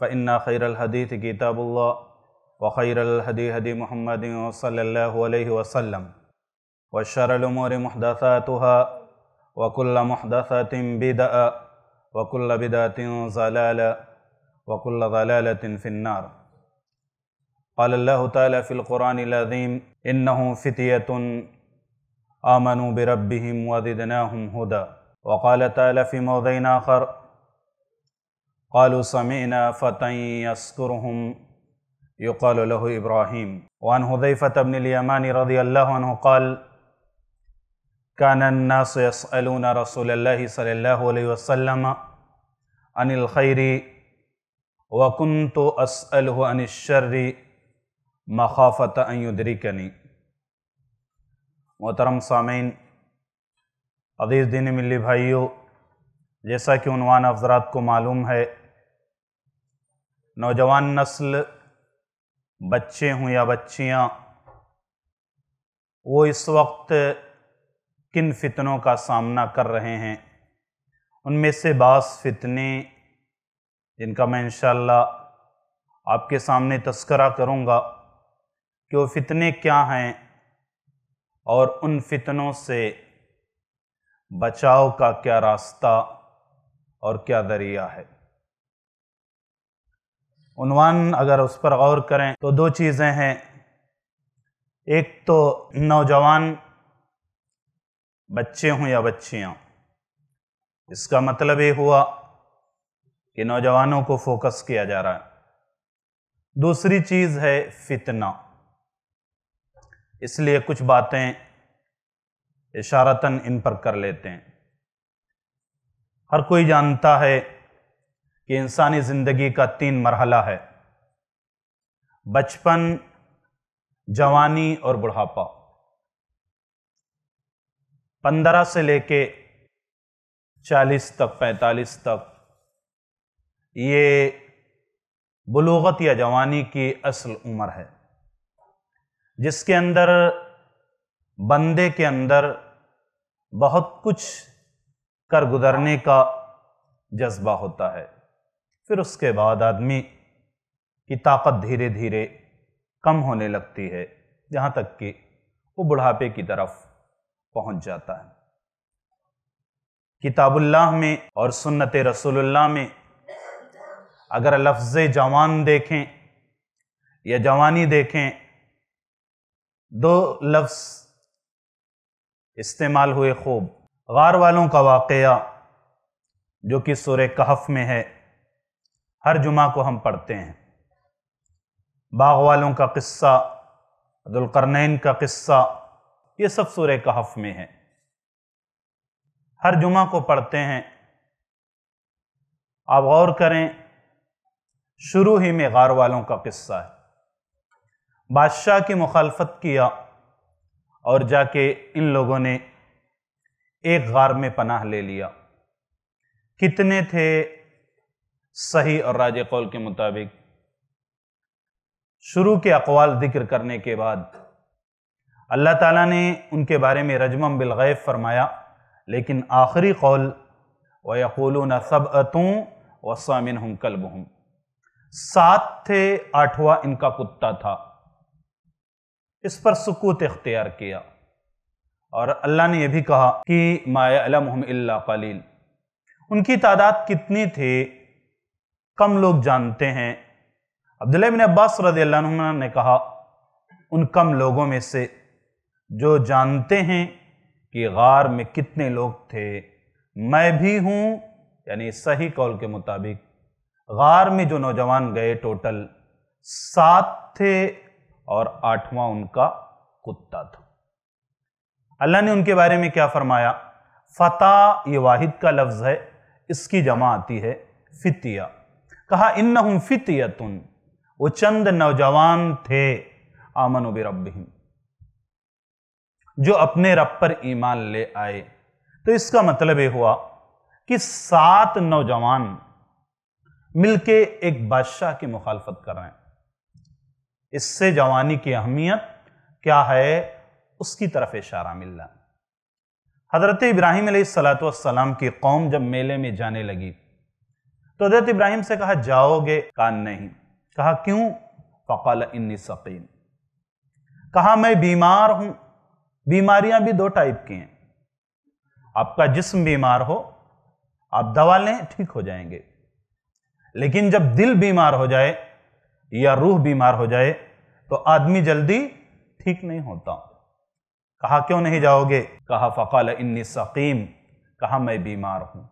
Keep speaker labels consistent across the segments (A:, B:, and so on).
A: فإن خير الحديث كتاب الله وخير الهدي هدي محمد صلى الله عليه وسلم وشر الأمور محدثاتها وكل محدثة بدعة وكل بدعة ضلالة وكل ضلالة في النار قال الله تعالى في القرآن العظيم إنهم فتية آمنوا بربهم وزدناهم هدى وقال تعالى في موضع آخر قالوا سمعنا فتن يذكرهم يقال له ابراهيم وان حذيفه بن اليمان رضي الله عنه قال كان الناس يسالون رسول الله صلى الله عليه وسلم عن الخير وكنت اساله عن الشر مخافه ان يدركني محترم सामीन अदीस दिन मिली भाइयों जैसा कि उनवान अफजरात को मालूम है नौजवान नस्ल बच्चे हों या बच्चियां वो इस वक्त किन फितनों का सामना कर रहे हैं उनमें से बास फितने जिनका मैं इन आपके सामने तस्करा करूँगा कि वो फितने क्या हैं और उन फितनों से बचाव का क्या रास्ता और क्या दरिया है उनवान अगर उस पर गौर करें तो दो चीज़ें हैं एक तो नौजवान बच्चे हों या बच्चियाँ इसका मतलब ये हुआ कि नौजवानों को फोकस किया जा रहा है दूसरी चीज़ है फितना इसलिए कुछ बातें इशारतन इन पर कर लेते हैं हर कोई जानता है कि इंसानी ज़िंदगी का तीन मरहला है बचपन जवानी और बुढ़ापा पंद्रह से लेके चालीस तक पैंतालीस तक ये बलूगत या जवानी की असल उम्र है जिसके अंदर बंदे के अंदर बहुत कुछ कर गुजरने का जज्बा होता है फिर उसके बाद आदमी की ताकत धीरे धीरे कम होने लगती है जहाँ तक कि वो बुढ़ापे की तरफ पहुँच जाता है किताबुल्लाह में और सुन्नत रसूलुल्लाह में अगर लफ्ज़ जवान देखें या जवानी देखें दो लफ्ज़ इस्तेमाल हुए खूब गार वालों का वाक़ जो कि सुर कहफ में है हर जुमा को हम पढ़ते हैं बाग वालों का किस्सा दुलकरनैन का किस्सा ये सब सुर कहफ में है हर जुमा को पढ़ते हैं आप गौर करें शुरू ही में गार वालों का किस्सा है बादशाह की मुखालफत किया और जाके इन लोगों ने एक गार में पनाह ले लिया कितने थे सही और राज कौल के मुताबिक शुरू के अकवाल जिक्र करने के बाद अल्लाह ताला ने उनके बारे में रजमम बिलगैब फरमाया लेकिन आखिरी कौल व यकूल सब अतूँ वसामिन हम कल्ब हम सात थे आठवा इनका कुत्ता था इस पर सुकूत इख्तियार किया और अल्लाह ने यह भी कहा कि माया अलम कलील उनकी तादाद कितनी थी कम लोग जानते हैं अब्दुल्ला बिन अब्बास रदील्ला ने कहा उन कम लोगों में से जो जानते हैं कि गार में कितने लोग थे मैं भी हूँ यानी सही कौल के मुताबिक गार में जो नौजवान गए टोटल सात थे और आठवां उनका कुत्ता था अल्लाह ने उनके बारे में क्या फरमाया फता ये वाहिद का लफ्ज़ है इसकी जमा आती है फितिया कहा इन फितयतुन वो चंद नौजवान थे आमन बिरबहिम जो अपने रब पर ईमान ले आए तो इसका मतलब ये हुआ कि सात नौजवान मिलके एक बादशाह की मुखालफत कर रहे हैं इससे जवानी की अहमियत क्या है उसकी तरफ इशारा मिल रहा हज़रत इब्राहिम सलाम की कौम जब मेले में जाने लगी तो हजरत इब्राहिम से कहा जाओगे कहा नहीं कहा क्यों फ़कल इन्नी सकीम कहा मैं बीमार हूं बीमारियां भी दो टाइप की हैं आपका जिस्म बीमार हो आप दवा लें ठीक हो जाएंगे लेकिन जब दिल बीमार हो जाए या रूह बीमार हो जाए तो आदमी जल्दी ठीक नहीं होता कहा क्यों नहीं जाओगे कहा फ़कल इन्नी सकीम कहा मैं बीमार हूं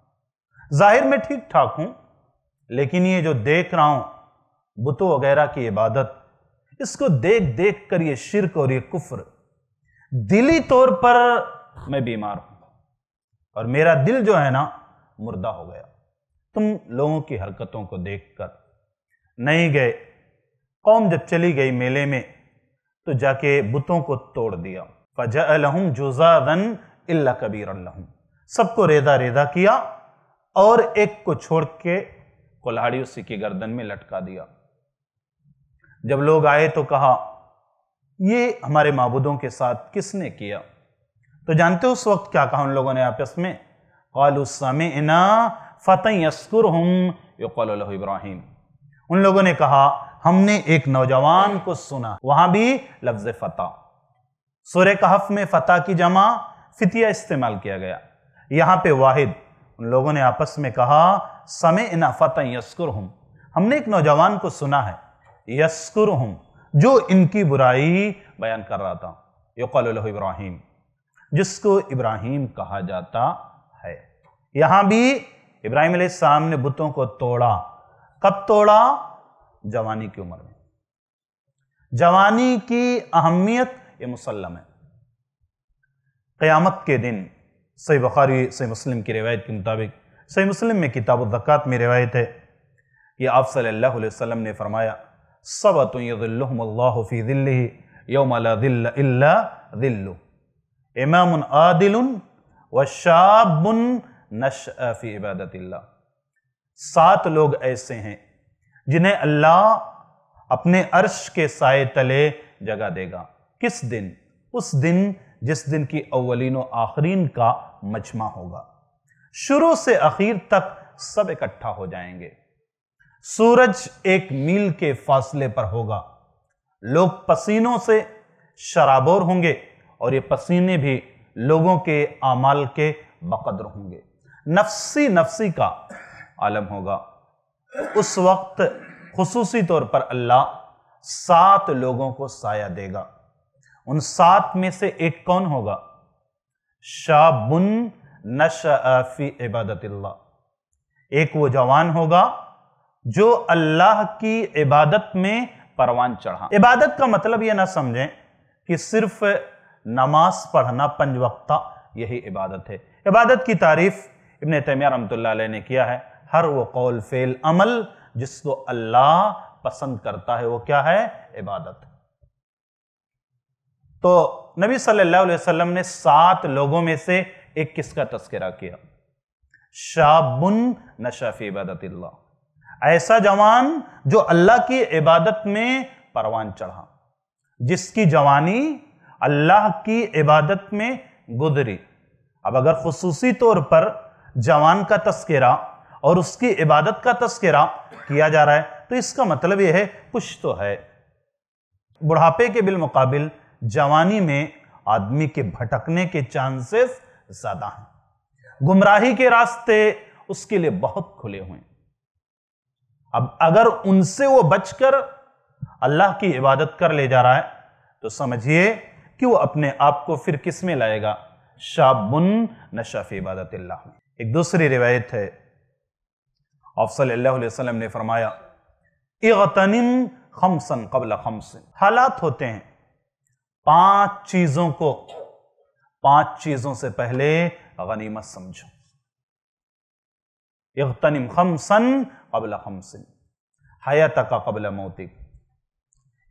A: जाहिर में ठीक ठाक हूं लेकिन ये जो देख रहा हूं बुतों वगैरह की इबादत इसको देख देख कर ये शिरक और ये कुफ्र दिली तौर पर मैं बीमार हूं और मेरा दिल जो है ना मुर्दा हो गया तुम लोगों की हरकतों को देखकर नहीं गए कौम जब चली गई मेले में तो जाके बुतों को तोड़ दिया फजा लहम जुजादन अल्ला कबीर सबको रेदा रेदा किया और एक को छोड़ के कुल्हाड़ी उसी की गर्दन में लटका दिया जब लोग आए तो कहा ये हमारे मबूदों के साथ किसने किया तो जानते हो उस वक्त क्या कहा उन लोगों ने आपस में कौलसमे इना फ़तेह इब्राहिम उन लोगों ने कहा हमने एक नौजवान को सुना वहां भी लफ्ज फतेह सुर कहफ में फतेह की जमा फितिया इस्तेमाल किया गया यहां पे वाहिद उन लोगों ने आपस में कहा समय इनाफत यस्कुर हम हमने एक नौजवान को सुना है यस्कुर हम जो इनकी बुराई बयान कर रहा था यकल इब्राहिम जिसको इब्राहिम कहा जाता है यहां भी इब्राहिम साम ने बुतों को तोड़ा कब तोड़ा जवानी की उम्र में जवानी की अहमियत ये मुसलम है क़यामत के दिन सही बखारी सही मुस्लिम की रिवायत के मुताबिक सही मुस्लिम में किताब ज़क़़त में रिवायत है ये आप सल्लल्लाहु अलैहि वसल्लम ने फरमाया सब दिल्ली इमाम आदिल व इबादत सात लोग ऐसे हैं जिन्हें अल्लाह अपने अर्श के साय तले जगा देगा किस दिन उस दिन जिस दिन की अवलिन आखरीन का मजमा होगा शुरू से आखिर तक सब इकट्ठा हो जाएंगे सूरज एक मील के फासले पर होगा लोग पसीनों से शराबोर होंगे और ये पसीने भी लोगों के अमाल के बकद्र होंगे नफसी नफसी का आलम होगा उस वक्त खसूसी तौर पर अल्लाह सात लोगों को साया देगा उन सात में से एक कौन होगा शाबुन नश फी इबादत एक वो जवान होगा जो अल्लाह की इबादत में परवान चढ़ा इबादत का मतलब ये ना समझें कि सिर्फ नमाज पढ़ना पंज वक्ता यही इबादत है इबादत की तारीफ इबन तैमिया रमतल्ला ने किया है हर वो कौल फेल अमल जिसको अल्लाह पसंद करता है वो क्या है इबादत तो नबी सल्लल्लाहु अलैहि वसल्लम ने सात लोगों में से एक किसका तस्करा किया शाबुन नशाफी इबादत ऐसा जवान जो अल्लाह की इबादत में परवान चढ़ा जिसकी जवानी अल्लाह की इबादत में गुजरी अब अगर खसूसी तौर पर जवान का तस्करा और उसकी इबादत का तस्करा किया जा रहा है तो इसका मतलब यह है कुछ तो है बुढ़ापे के बिल मुकाबिल जवानी में आदमी के भटकने के चांसेस ज्यादा हैं गुमराही के रास्ते उसके लिए बहुत खुले हुए अब अगर उनसे वो बचकर अल्लाह की इबादत कर ले जा रहा है तो समझिए कि वो अपने आप को फिर किस में लाएगा शाबुन नशाफ इबादत एक दूसरी रिवायत है आप वसल्लम ने फरमाया इगतनिम खमसन कबल खमसन हालात होते हैं पांच चीजों को पांच चीजों से पहले गनीमत समझो इख्तनिम खमसन कबल खमसन हयात का कबल मोती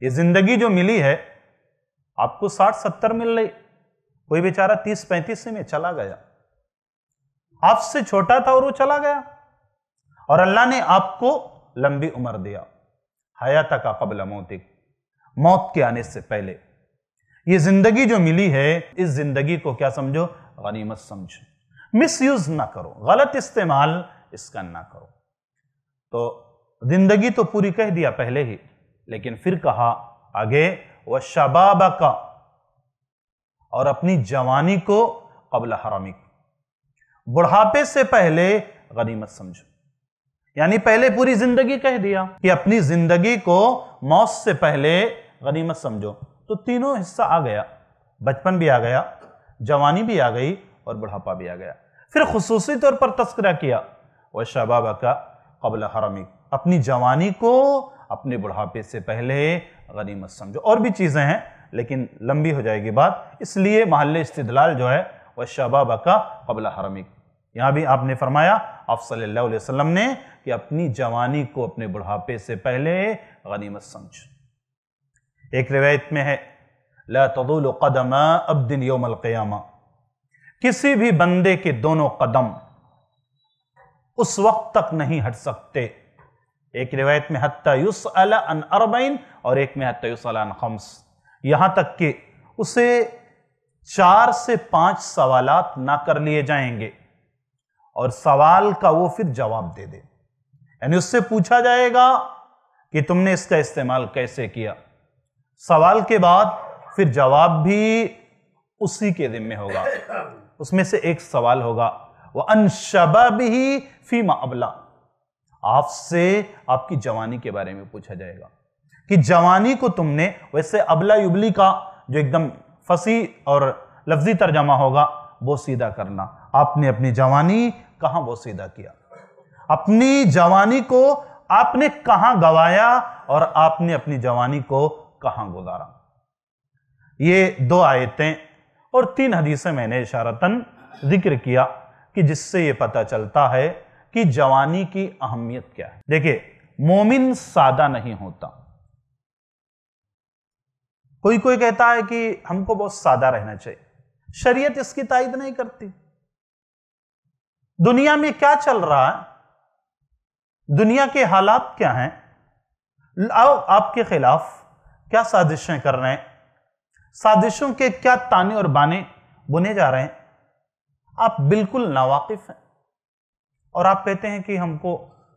A: ये जिंदगी जो मिली है आपको साठ सत्तर मिल रही कोई बेचारा तीस पैंतीस में चला गया आपसे छोटा था और वो चला गया और अल्लाह ने आपको लंबी उम्र दिया हयात का कबल मोती मौत के आने से पहले ये जिंदगी जो मिली है इस जिंदगी को क्या समझो गनीमत समझो मिस यूज ना करो गलत इस्तेमाल इसका ना करो तो जिंदगी तो पूरी कह दिया पहले ही लेकिन फिर कहा आगे वह शबाबा का और अपनी जवानी को कबल हरामी बुढ़ापे से पहले गनीमत समझो यानी पहले पूरी जिंदगी कह दिया कि अपनी जिंदगी को मौत से पहले गनीमत समझो तो तीनों हिस्सा आ गया बचपन भी आ गया जवानी भी आ गई और बुढ़ापा भी आ गया फिर खसूसी तौर पर तस्करा किया वह शहबाब का कबल हरमी अपनी जवानी को अपने बुढ़ापे से पहले गनीमत समझो और भी चीज़ें हैं लेकिन लंबी हो जाएगी बात इसलिए महल इस्तलाल जो है वह शहबाब का कबल हरमी यहाँ भी आपने फरमाया आप सल्लल्लाहु अलैहि वसल्लम ने कि अपनी जवानी को अपने बुढ़ापे से पहले गनीमत समझो एक रिवायत में है ला तदुल कदमा अब दिन योम क़यामा किसी भी बंदे के दोनों कदम उस वक्त तक नहीं हट सकते एक रिवायत में हत्ता युस अला अन अरबैन और एक में हत्ता युस अला अन खम्स यहाँ तक कि उसे चार से पांच सवालात ना कर लिए जाएंगे और सवाल का वो फिर जवाब दे दे यानी उससे पूछा जाएगा कि तुमने इसका इस्तेमाल कैसे किया सवाल के बाद फिर जवाब भी उसी के जिम्मे होगा उसमें से एक सवाल होगा वह अनशबा भी फीमा अबला आपसे आपकी जवानी के बारे में पूछा जाएगा कि जवानी को तुमने वैसे अबला युबली का जो एकदम फसी और लफ्जी तर्जमा होगा वो सीधा करना आपने अपनी जवानी कहाँ वो सीधा किया अपनी जवानी को आपने कहाँ गवाया और आपने अपनी जवानी को कहाँ गुजारा ये दो आयतें और तीन हदीसें मैंने इशारतन जिक्र किया कि जिससे ये पता चलता है कि जवानी की अहमियत क्या है देखिए मोमिन सादा नहीं होता कोई कोई कहता है कि हमको बहुत सादा रहना चाहिए शरीयत इसकी तायद नहीं करती दुनिया में क्या चल रहा है दुनिया के हालात क्या हैं आपके खिलाफ क्या साजिशें कर रहे हैं साजिशों के क्या ताने और बाने बुने जा रहे हैं आप बिल्कुल नावाकिफ हैं और आप कहते हैं कि हमको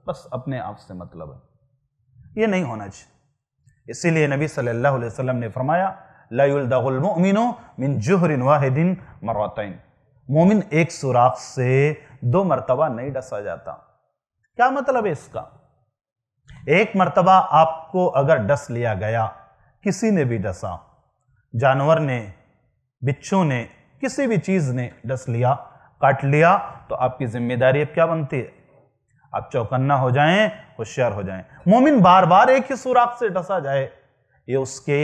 A: बस अपने आप से मतलब है ये नहीं होना चाहिए इसीलिए नबी सल्लल्लाहु अलैहि वसल्लम ने फरमाया लयुलदामिनो मिन जुहरिन वाहिदिन मरातन मोमिन एक सुराख से दो मरतबा नहीं डसा जाता क्या मतलब है इसका एक मरतबा आपको अगर डस लिया गया किसी ने भी डसा जानवर ने बिच्छू ने किसी भी चीज़ ने डस लिया काट लिया तो आपकी जिम्मेदारी अब क्या बनती है आप चौकन्ना हो जाएं होशियार हो जाएं मोमिन बार बार एक ही सुराख से डसा जाए ये उसके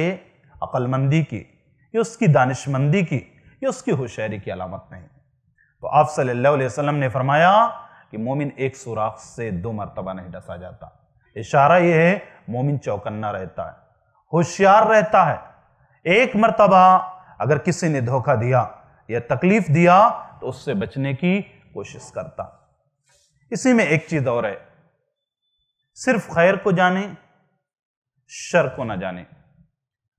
A: अक्लमंदी की ये उसकी दानिशमंदी की ये उसकी होशियारी की अलामत नहीं तो आप सल्लल्लाहु अलैहि वसल्लम ने फरमाया कि मोमिन एक सुराख से दो मरतबा नहीं डसा जाता इशारा यह है मोमिन चौकन्ना रहता है होशियार रहता है एक मरतबा अगर किसी ने धोखा दिया या तकलीफ दिया तो उससे बचने की कोशिश करता इसी में एक चीज और है सिर्फ खैर को जाने शर को ना जाने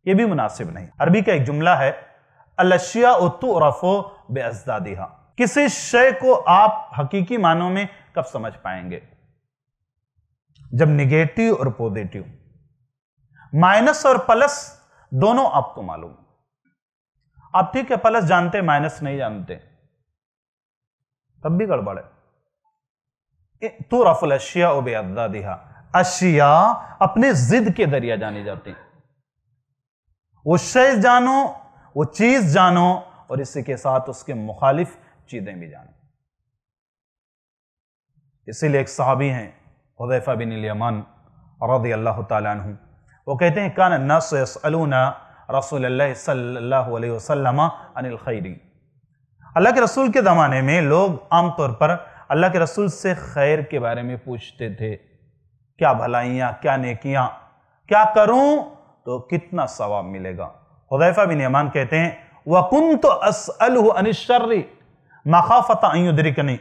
A: ये भी मुनासिब नहीं अरबी का एक जुमला है अलशिया उतुरफो बेअजदादिहा किसी शय को आप हकीकी मानों में कब समझ पाएंगे जब निगेटिव और पॉजिटिव माइनस और प्लस दोनों आपको मालूम आप ठीक है प्लस जानते माइनस नहीं जानते तब भी गड़बड़ है तू रफुल अशिया ओबे अदा दिहा अशिया अपने जिद के दरिया जानी जाती वो शय जानो वो चीज जानो और इसी के साथ उसके मुखालिफ चीजें भी जानो इसीलिए एक साहबी हैं उदयफा बिन यमन रदी अल्लाह तु वो कहते हैं कान नस रसूल वसलम अनिल खैरी अल्लाह के रसूल के ज़माने में लोग आमतौर पर अल्लाह के रसूल से खैर के बारे में पूछते थे क्या भलाइयाँ क्या नेकियाँ क्या करूँ तो कितना सवाब मिलेगा हदैफ़ा बिन यमान कहते हैं वकुन तो असअलशर्री मखाफता अयुद्रिकनी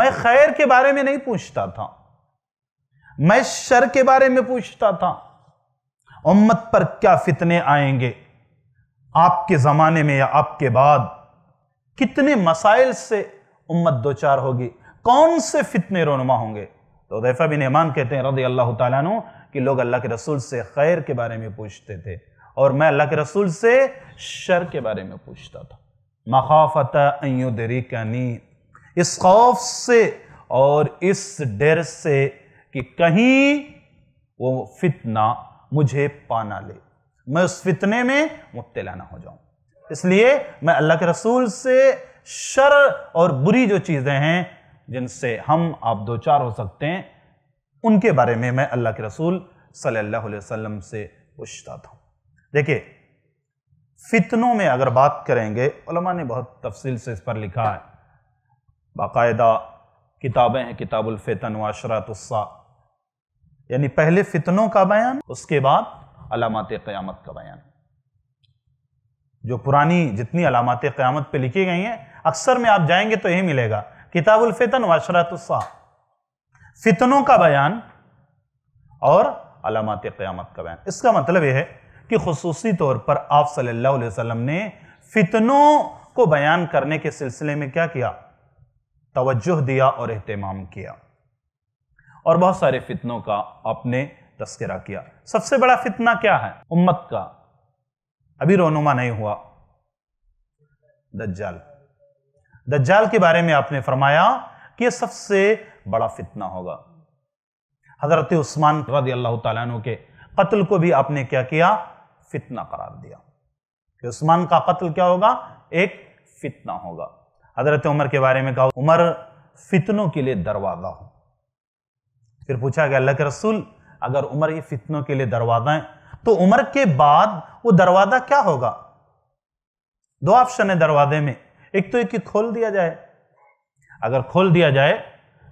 A: मैं खैर के बारे में नहीं पूछता था मैं शर के बारे में पूछता था उम्मत पर क्या फितने आएंगे आपके ज़माने में या आपके बाद कितने मसाइल से उम्मत दो चार होगी कौन से फितने रोनुमा होंगे तो दैफा बिन ईमान कहते हैं रदी अल्लाह तु कि लोग अल्लाह के रसूल से खैर के बारे में पूछते थे और मैं अल्लाह के रसूल से शर के बारे में पूछता था मखाफतरी कनी इस खौफ से और इस डर से कि कहीं वो फितना मुझे पाना ले मैं उस फितने में मुबतला ना हो जाऊं इसलिए मैं अल्लाह के रसूल से शर और बुरी जो चीज़ें हैं जिनसे हम आप दो चार हो सकते हैं उनके बारे में मैं अल्लाह के रसूल सल्लल्लाहु अलैहि वसल्लम से पूछता था देखिए फितनों में अगर बात करेंगे उलमा ने बहुत तफसील से इस पर लिखा है बाकायदा किताबें हैं किताबुल फितन वाशरातुस्सा यानी पहले फितनों का बयान उसके बाद अलामत क्यामत का बयान जो पुरानी जितनी अलामत क्यामत पे लिखी गई हैं अक्सर में आप जाएंगे तो यही मिलेगा किताबुल फितन फितनों का बयान और अलामत क्यामत का बयान इसका मतलब यह है कि खसूसी तौर पर आप सल्लल्लाहु अलैहि वसल्लम ने फितनों को बयान करने के सिलसिले में क्या किया तोज्जो दिया और अहतमाम किया और बहुत सारे फितनों का आपने तस्करा किया सबसे बड़ा फितना क्या है उम्मत का अभी रोनुमा नहीं हुआ दज्जाल दज्जाल के बारे में आपने फरमाया कि यह सबसे बड़ा फितना होगा हजरत उस्मान रदी अल्लाह तु के कत्ल को भी आपने क्या किया फितना करार दिया कि उस्मान का कत्ल क्या होगा एक फितना होगा हजरत उमर के बारे में कहा उमर फितनों के लिए दरवाजा हो फिर पूछा गया अल्लाह के रसूल अगर उम्र ये फितनों के लिए दरवाजा है तो उम्र के बाद वो दरवाजा क्या होगा दो ऑप्शन है दरवाजे में एक तो एक खोल दिया जाए अगर खोल दिया जाए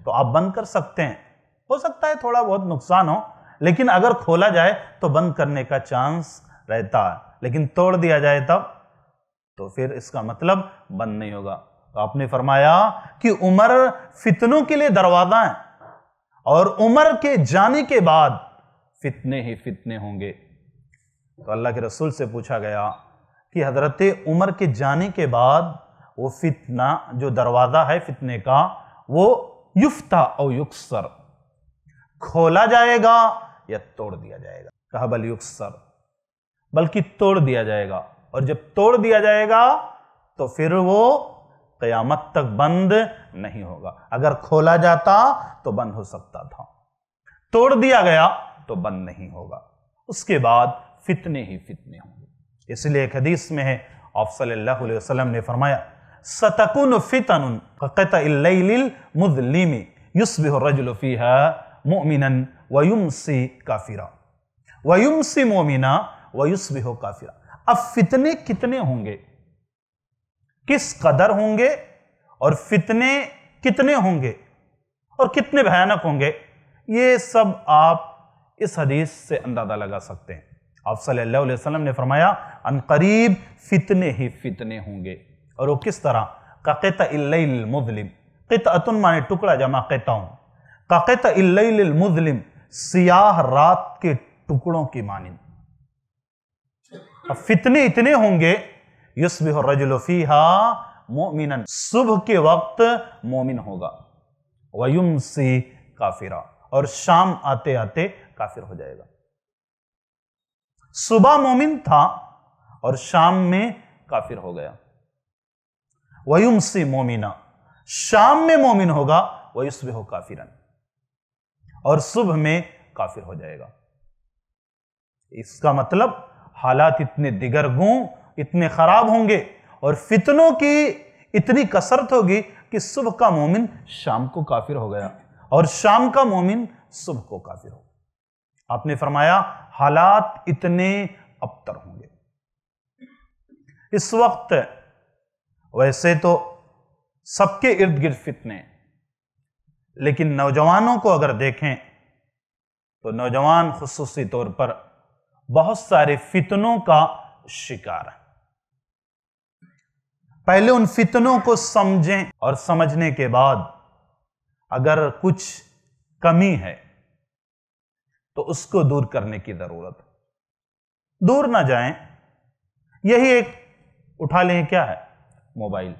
A: तो आप बंद कर सकते हैं हो सकता है थोड़ा बहुत नुकसान हो लेकिन अगर खोला जाए तो बंद करने का चांस रहता है लेकिन तोड़ दिया जाए तब तो फिर इसका मतलब बंद नहीं होगा तो आपने फरमाया कि उमर फितनों के लिए दरवाजा है और उमर के जाने के बाद फितने ही फितने होंगे तो अल्लाह के रसूल से पूछा गया कि हजरत उमर के जाने के बाद वो फितना जो दरवाज़ा है फितने का वो युफ्ता और युक्सर खोला जाएगा या तोड़ दिया जाएगा कहा बल युक्सर बल्कि तोड़ दिया जाएगा और जब तोड़ दिया जाएगा तो फिर वो कयामत तक बंद नहीं होगा अगर खोला जाता तो बंद हो सकता था तोड़ दिया गया तो बंद नहीं होगा उसके बाद फितने ही फितने होंगे इसलिए एक हदीस में है आप सल्लल्लाहु अलैहि वसल्लम ने फरमाया सतकुन फितन मुजलिमी युसबिरजुलफ़ीहा मोमिनन वयुमसी काफिरा वयुमसी मोमिना वयुसबिहो काफिरा अब फितने कितने होंगे किस कदर होंगे और फितने कितने होंगे और कितने भयानक होंगे ये सब आप इस हदीस से अंदाज़ा लगा सकते हैं आप सल्लल्लाहु अलैहि वसल्लम ने फरमाया करीब फितने ही फितने होंगे और वो किस तरह काक़त मुजलिम माने टुकड़ा जमा कहता हूँ काक़त मुजलिम सियाह रात के टुकड़ों की मानी फितने इतने होंगे युसबिह रजुलफीहा मोमिन सुबह के वक्त मोमिन होगा वयुम सी काफिरा और शाम आते आते काफिर हो जाएगा सुबह मोमिन था और शाम में काफिर हो गया वयुम सी मोमिना शाम में मोमिन होगा वयुसबिह हो काफिरन और सुबह में काफिर हो जाएगा इसका मतलब हालात इतने दिगर गूं इतने ख़राब होंगे और फितनों की इतनी कसरत होगी कि सुबह का मोमिन शाम को काफिर हो गया और शाम का मोमिन सुबह को काफिर हो आपने फरमाया हालात इतने अबतर होंगे इस वक्त वैसे तो सबके इर्द गिर्द फितने लेकिन नौजवानों को अगर देखें तो नौजवान खसूसी तौर पर बहुत सारे फितनों का शिकार है पहले उन फितनों को समझें और समझने के बाद अगर कुछ कमी है तो उसको दूर करने की जरूरत है दूर ना जाएं यही एक उठा लें क्या है मोबाइल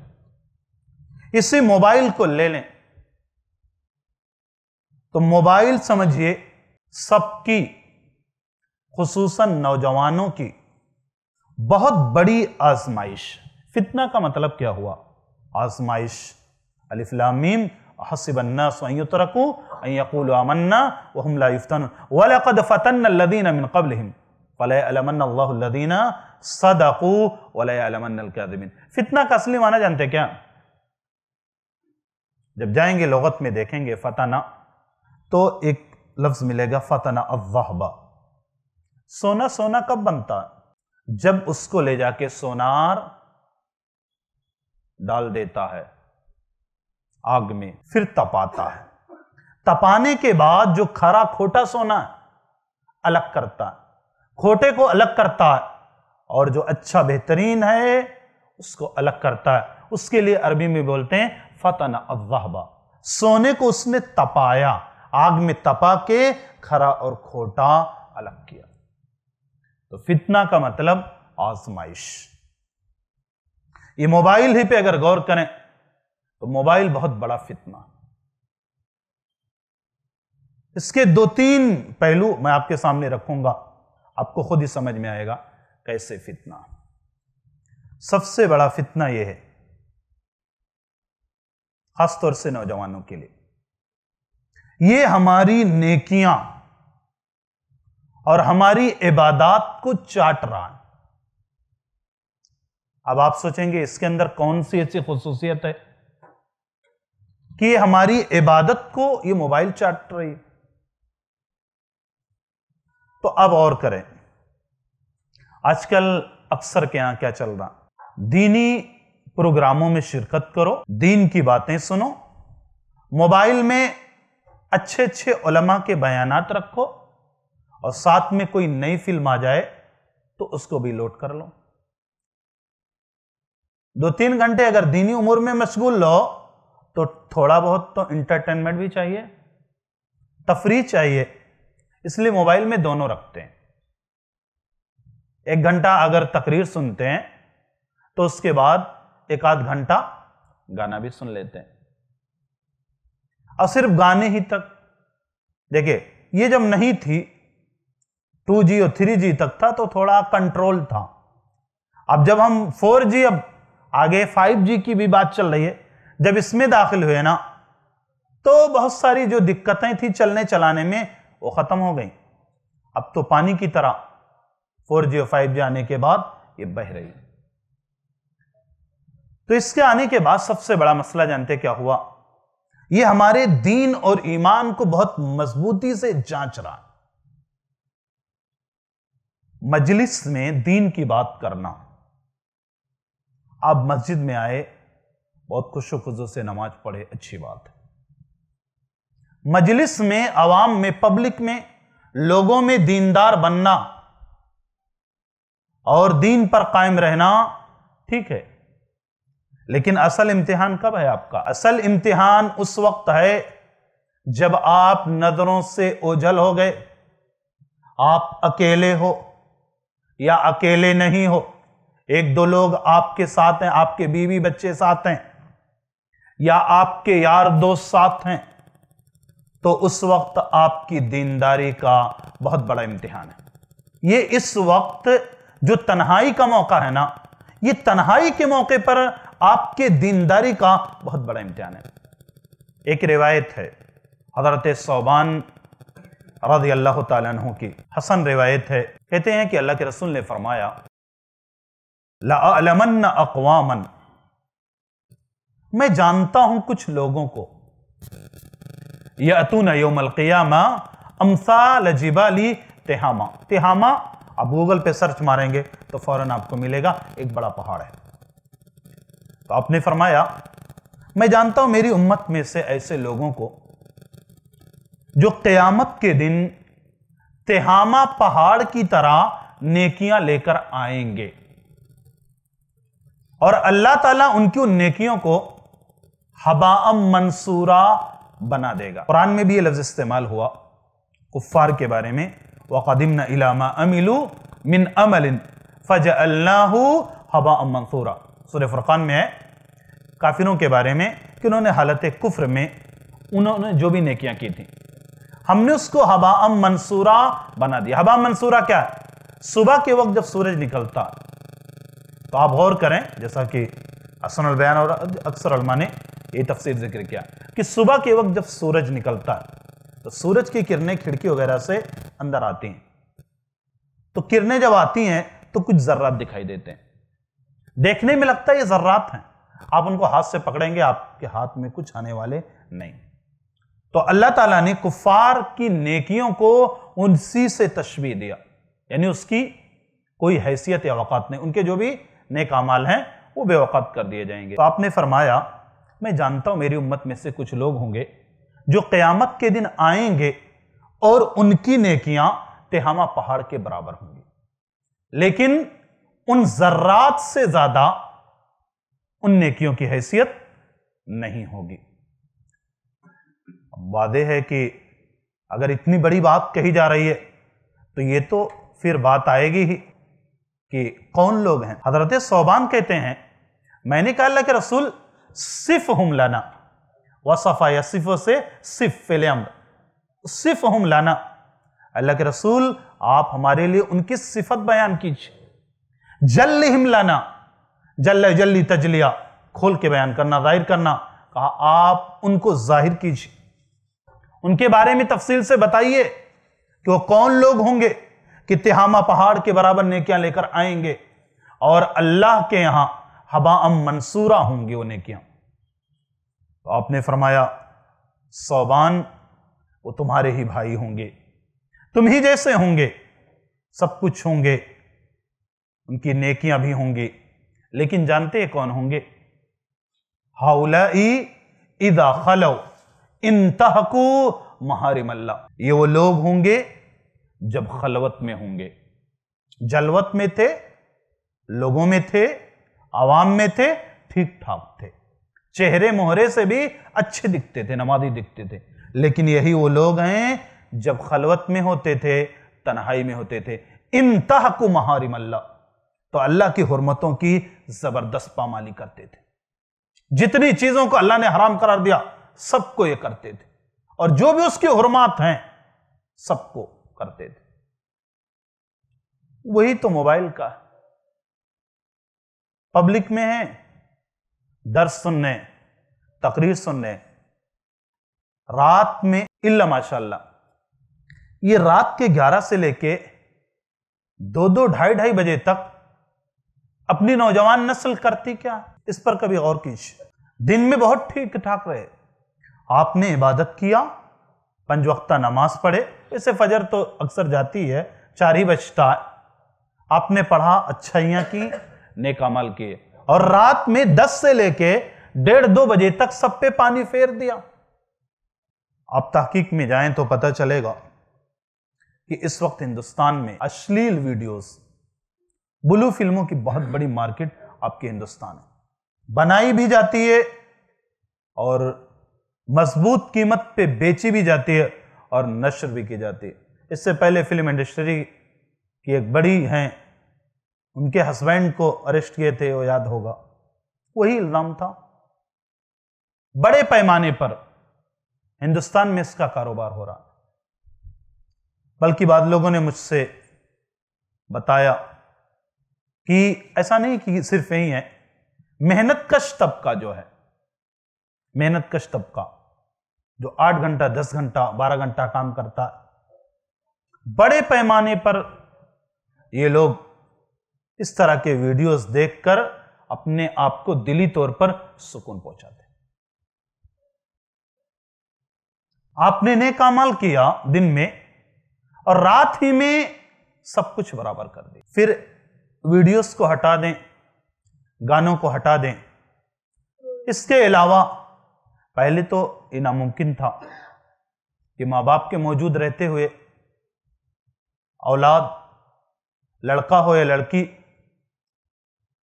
A: इसी मोबाइल को ले लें तो मोबाइल समझिए सबकी खसूस नौजवानों की बहुत बड़ी आजमाइश फितना का मतलब क्या हुआ आजमाइश अलिफ्लामीम हसबन्नासरकू यकूल आमन्ना वहम लाफ्तन वलकद फ़तन लदीन अमिन कबलहिम फ़लमदीना सदकू वलमनकदमिन फितना का असली माना जानते क्या जब जाएंगे लगत में देखेंगे फतना तो एक लफ्ज़ मिलेगा फतना अवाहबा सोना सोना कब बनता जब उसको ले जाके सोनार डाल देता है आग में फिर तपाता है तपाने के बाद जो खरा खोटा सोना है अलग करता है खोटे को अलग करता है और जो अच्छा बेहतरीन है उसको अलग करता है उसके लिए अरबी में बोलते हैं फतन अवहबा सोने को उसने तपाया आग में तपा के खरा और खोटा अलग किया तो फितना का मतलब आजमाइश ये मोबाइल ही पे अगर गौर करें तो मोबाइल बहुत बड़ा फितना इसके दो तीन पहलू मैं आपके सामने रखूंगा आपको खुद ही समझ में आएगा कैसे फितना सबसे बड़ा फितना यह है खासतौर से नौजवानों के लिए ये हमारी नेकियां और हमारी इबादात को चाट रहा है अब आप सोचेंगे इसके अंदर कौन सी ऐसी खसूसियत है कि हमारी इबादत को ये मोबाइल चाट रही तो अब और करें आजकल अक्सर के यहां क्या चल रहा दीनी प्रोग्रामों में शिरकत करो दीन की बातें सुनो मोबाइल में अच्छे अच्छे उलमा के बयानात रखो और साथ में कोई नई फिल्म आ जाए तो उसको भी लोड कर लो दो तीन घंटे अगर दीनी उम्र में मशगूल लो तो थोड़ा बहुत तो इंटरटेनमेंट भी चाहिए तफरी चाहिए इसलिए मोबाइल में दोनों रखते हैं एक घंटा अगर तकरीर सुनते हैं तो उसके बाद एक आध घंटा गाना भी सुन लेते हैं और सिर्फ गाने ही तक देखिए ये जब नहीं थी टू जी और थ्री जी तक था तो थोड़ा कंट्रोल था अब जब हम फोर जी अब आगे 5G की भी बात चल रही है जब इसमें दाखिल हुए ना तो बहुत सारी जो दिक्कतें थी चलने चलाने में वो ख़त्म हो गई अब तो पानी की तरह 4G और 5G आने के बाद ये बह रही तो इसके आने के बाद सबसे बड़ा मसला जानते क्या हुआ ये हमारे दीन और ईमान को बहुत मजबूती से जांच रहा मजलिस में दीन की बात करना आप मस्जिद में आए बहुत खुश खुशो से नमाज पढ़े अच्छी बात है मजलिस में आवाम में पब्लिक में लोगों में दीनदार बनना और दीन पर कायम रहना ठीक है लेकिन असल इम्तिहान कब है आपका असल इम्तिहान उस वक्त है जब आप नजरों से ओझल हो गए आप अकेले हो या अकेले नहीं हो एक दो लोग आपके साथ हैं आपके बीवी बच्चे साथ हैं या आपके यार दोस्त साथ हैं तो उस वक्त आपकी दीनदारी का बहुत बड़ा इम्तिहान है ये इस वक्त जो तन्हाई का मौका है ना ये तन्हाई के मौके पर आपके दीनदारी का बहुत बड़ा इम्तिहान है एक रिवायत है हजरत सौबान रजी अल्लाह तु की हसन रिवायत है कहते हैं कि अल्लाह के रसूल ने फरमाया लमन अकवामन मैं जानता हूं कुछ लोगों को यह अतुन योमल अमसाल जिबाली तेहामा तेहामा आप गूगल पे सर्च मारेंगे तो फौरन आपको मिलेगा एक बड़ा पहाड़ है तो आपने फरमाया मैं जानता हूं मेरी उम्मत में से ऐसे लोगों को जो क़यामत के दिन तेहामा पहाड़ की तरह नेकियां लेकर आएंगे और अल्लाह ताला उनकी उन नेकियों को हबाम मंसूरा बना देगा कुरान में भी ये लफ्ज इस्तेमाल हुआ कुफ़ार के बारे में वक़दिम इलामा अमिलू मिन अमल फज अल्लाह हबा मंसूरा सुर फुरक़ान में है काफिरों के बारे में कि उन्होंने हालत कुफ्र में उन्होंने जो भी नेकियां की थी हमने उसको हबा मंसूरा बना दिया हबा मंसूरा क्या है सुबह के वक्त जब सूरज निकलता तो आप गौर करें जैसा कि असन बयान और अक्सर अलमा ने ये तफसीर जिक्र किया कि सुबह के वक्त जब सूरज निकलता है तो सूरज की किरणें खिड़की वगैरह से अंदर आती हैं तो किरणें जब आती हैं तो कुछ जर्रात दिखाई देते हैं देखने में लगता है ये जर्रात हैं आप उनको हाथ से पकड़ेंगे आपके हाथ में कुछ आने वाले नहीं तो अल्लाह ताला ने कुफार की नेकियों को उनसी से तशबी दिया यानी उसकी कोई हैसियत या औकात नहीं उनके जो भी नेक अमाल हैं वो बेवक़ात कर दिए जाएंगे तो आपने फरमाया मैं जानता हूँ मेरी उम्मत में से कुछ लोग होंगे जो क़यामत के दिन आएंगे और उनकी नेकियाँ तेहमा पहाड़ के बराबर होंगी लेकिन उन जर्रात से ज़्यादा उन नेकियों की हैसियत नहीं होगी वादे है कि अगर इतनी बड़ी बात कही जा रही है तो ये तो फिर बात आएगी ही कि कौन लोग हैं हजरत सोबान कहते हैं मैंने कहा अल्लाह के रसूल सिफ हम लाना सफ़ा या सिफ से सिफ फिल अम्र सिफ हम लाना अल्लाह के रसूल आप हमारे लिए उनकी सिफत बयान कीजिए जल्द हिम लाना जल्ल जल्ली तजलिया खोल के बयान करना जाहिर करना कहा आप उनको जाहिर कीजिए उनके बारे में तफसील से बताइए कि वो कौन लोग होंगे कि तिहामा पहाड़ के बराबर नेकियां लेकर आएंगे और अल्लाह के यहां हबा अम मंसूरा होंगी वो नेकियां तो आपने फरमाया सौबान वो तुम्हारे ही भाई होंगे तुम ही जैसे होंगे सब कुछ होंगे उनकी नेकियां भी होंगी लेकिन जानते कौन होंगे हाउलाई इदा खलो इन तहकू महारिमल्ला ये वो लोग होंगे जब खलवत में होंगे जलवत में थे लोगों में थे आवाम में थे ठीक ठाक थे चेहरे मोहरे से भी अच्छे दिखते थे नमाजी दिखते थे लेकिन यही वो लोग हैं जब खलवत में होते थे तन्हाई में होते थे इंतह को महारिम अल्लाह तो अल्लाह की हरमतों की जबरदस्त पामाली करते थे जितनी चीजों को अल्लाह ने हराम करार दिया सबको ये करते थे और जो भी उसकी हरमात हैं सबको करते थे वही तो मोबाइल का पब्लिक में है दर्श सुनने तकरीर सुनने रात में इल्ला माशाल्लाह ये रात के 11 से लेके दो दो ढाई ढाई बजे तक अपनी नौजवान नस्ल करती क्या इस पर कभी गौर कीजिए दिन में बहुत ठीक ठाक रहे आपने इबादत किया पंज वक्ता नमाज पढ़े वैसे फजर तो अक्सर जाती है चार ही बजता आपने पढ़ा अच्छाइयाँ की नेकामल किए और रात में दस से लेके डेढ़ दो बजे तक सब पे पानी फेर दिया आप तहकीक में जाएं तो पता चलेगा कि इस वक्त हिंदुस्तान में अश्लील वीडियोस ब्लू फिल्मों की बहुत बड़ी मार्केट आपके हिंदुस्तान है बनाई भी जाती है और मजबूत कीमत पे बेची भी जाती है और नशर भी की जाती है इससे पहले फिल्म इंडस्ट्री की एक बड़ी हैं उनके हस्बैंड को अरेस्ट किए थे वो याद होगा वही इल्ज़ाम था बड़े पैमाने पर हिंदुस्तान में इसका कारोबार हो रहा बल्कि बाद लोगों ने मुझसे बताया कि ऐसा नहीं कि सिर्फ यही है मेहनत कश तबका जो है मेहनत कश तबका जो आठ घंटा दस घंटा बारह घंटा काम करता बड़े पैमाने पर ये लोग इस तरह के वीडियोस देखकर अपने आप को दिली तौर पर सुकून पहुंचाते आपने नेकामाल किया दिन में और रात ही में सब कुछ बराबर कर दे फिर वीडियोस को हटा दें गानों को हटा दें इसके अलावा पहले तो ये नामुमकिन था कि माँ बाप के मौजूद रहते हुए औलाद लड़का हो या लड़की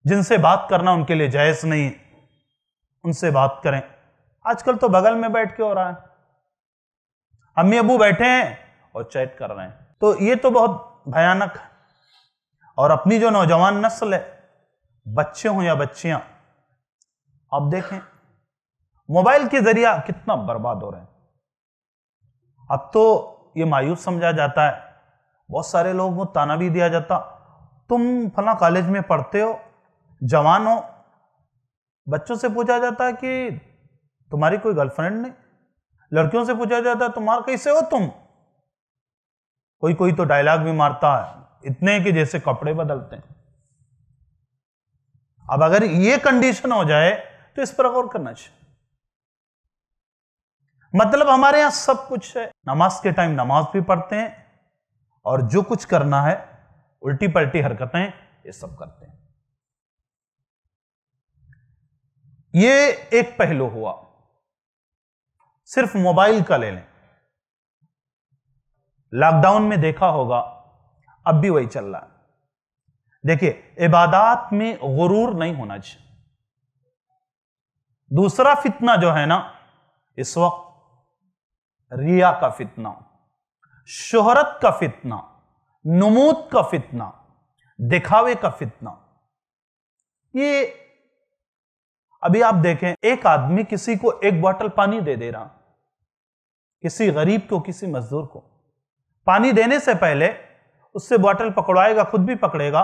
A: जिनसे बात करना उनके लिए जायज़ नहीं उनसे बात करें आजकल तो बगल में बैठ के हो रहा है अम्मी अबू बैठे हैं और चैट कर रहे हैं तो ये तो बहुत भयानक है और अपनी जो नौजवान नस्ल है बच्चे हों या बच्चियां आप देखें मोबाइल के जरिया कितना बर्बाद हो रहे हैं अब तो ये मायूस समझा जाता है बहुत सारे लोग को ताना भी दिया जाता तुम फला कॉलेज में पढ़ते हो जवान हो बच्चों से पूछा जाता है कि तुम्हारी कोई गर्लफ्रेंड नहीं लड़कियों से पूछा जाता है तुम्हारा कैसे हो तुम कोई कोई तो डायलॉग भी मारता है इतने कि जैसे कपड़े बदलते हैं अब अगर ये कंडीशन हो जाए तो इस पर गौर करना चाहिए मतलब हमारे यहां सब कुछ है नमाज के टाइम नमाज भी पढ़ते हैं और जो कुछ करना है उल्टी पलटी हरकतें ये सब करते हैं ये एक पहलू हुआ सिर्फ मोबाइल का ले लें लॉकडाउन में देखा होगा अब भी वही चल रहा है देखिए इबादत में गुरूर नहीं होना चाहिए दूसरा फितना जो है ना इस वक्त रिया का फितना शोहरत का फितना नमूद का फितना दिखावे का फितना ये अभी आप देखें एक आदमी किसी को एक बोतल पानी दे दे रहा किसी गरीब को किसी मजदूर को पानी देने से पहले उससे बोतल पकड़वाएगा खुद भी पकड़ेगा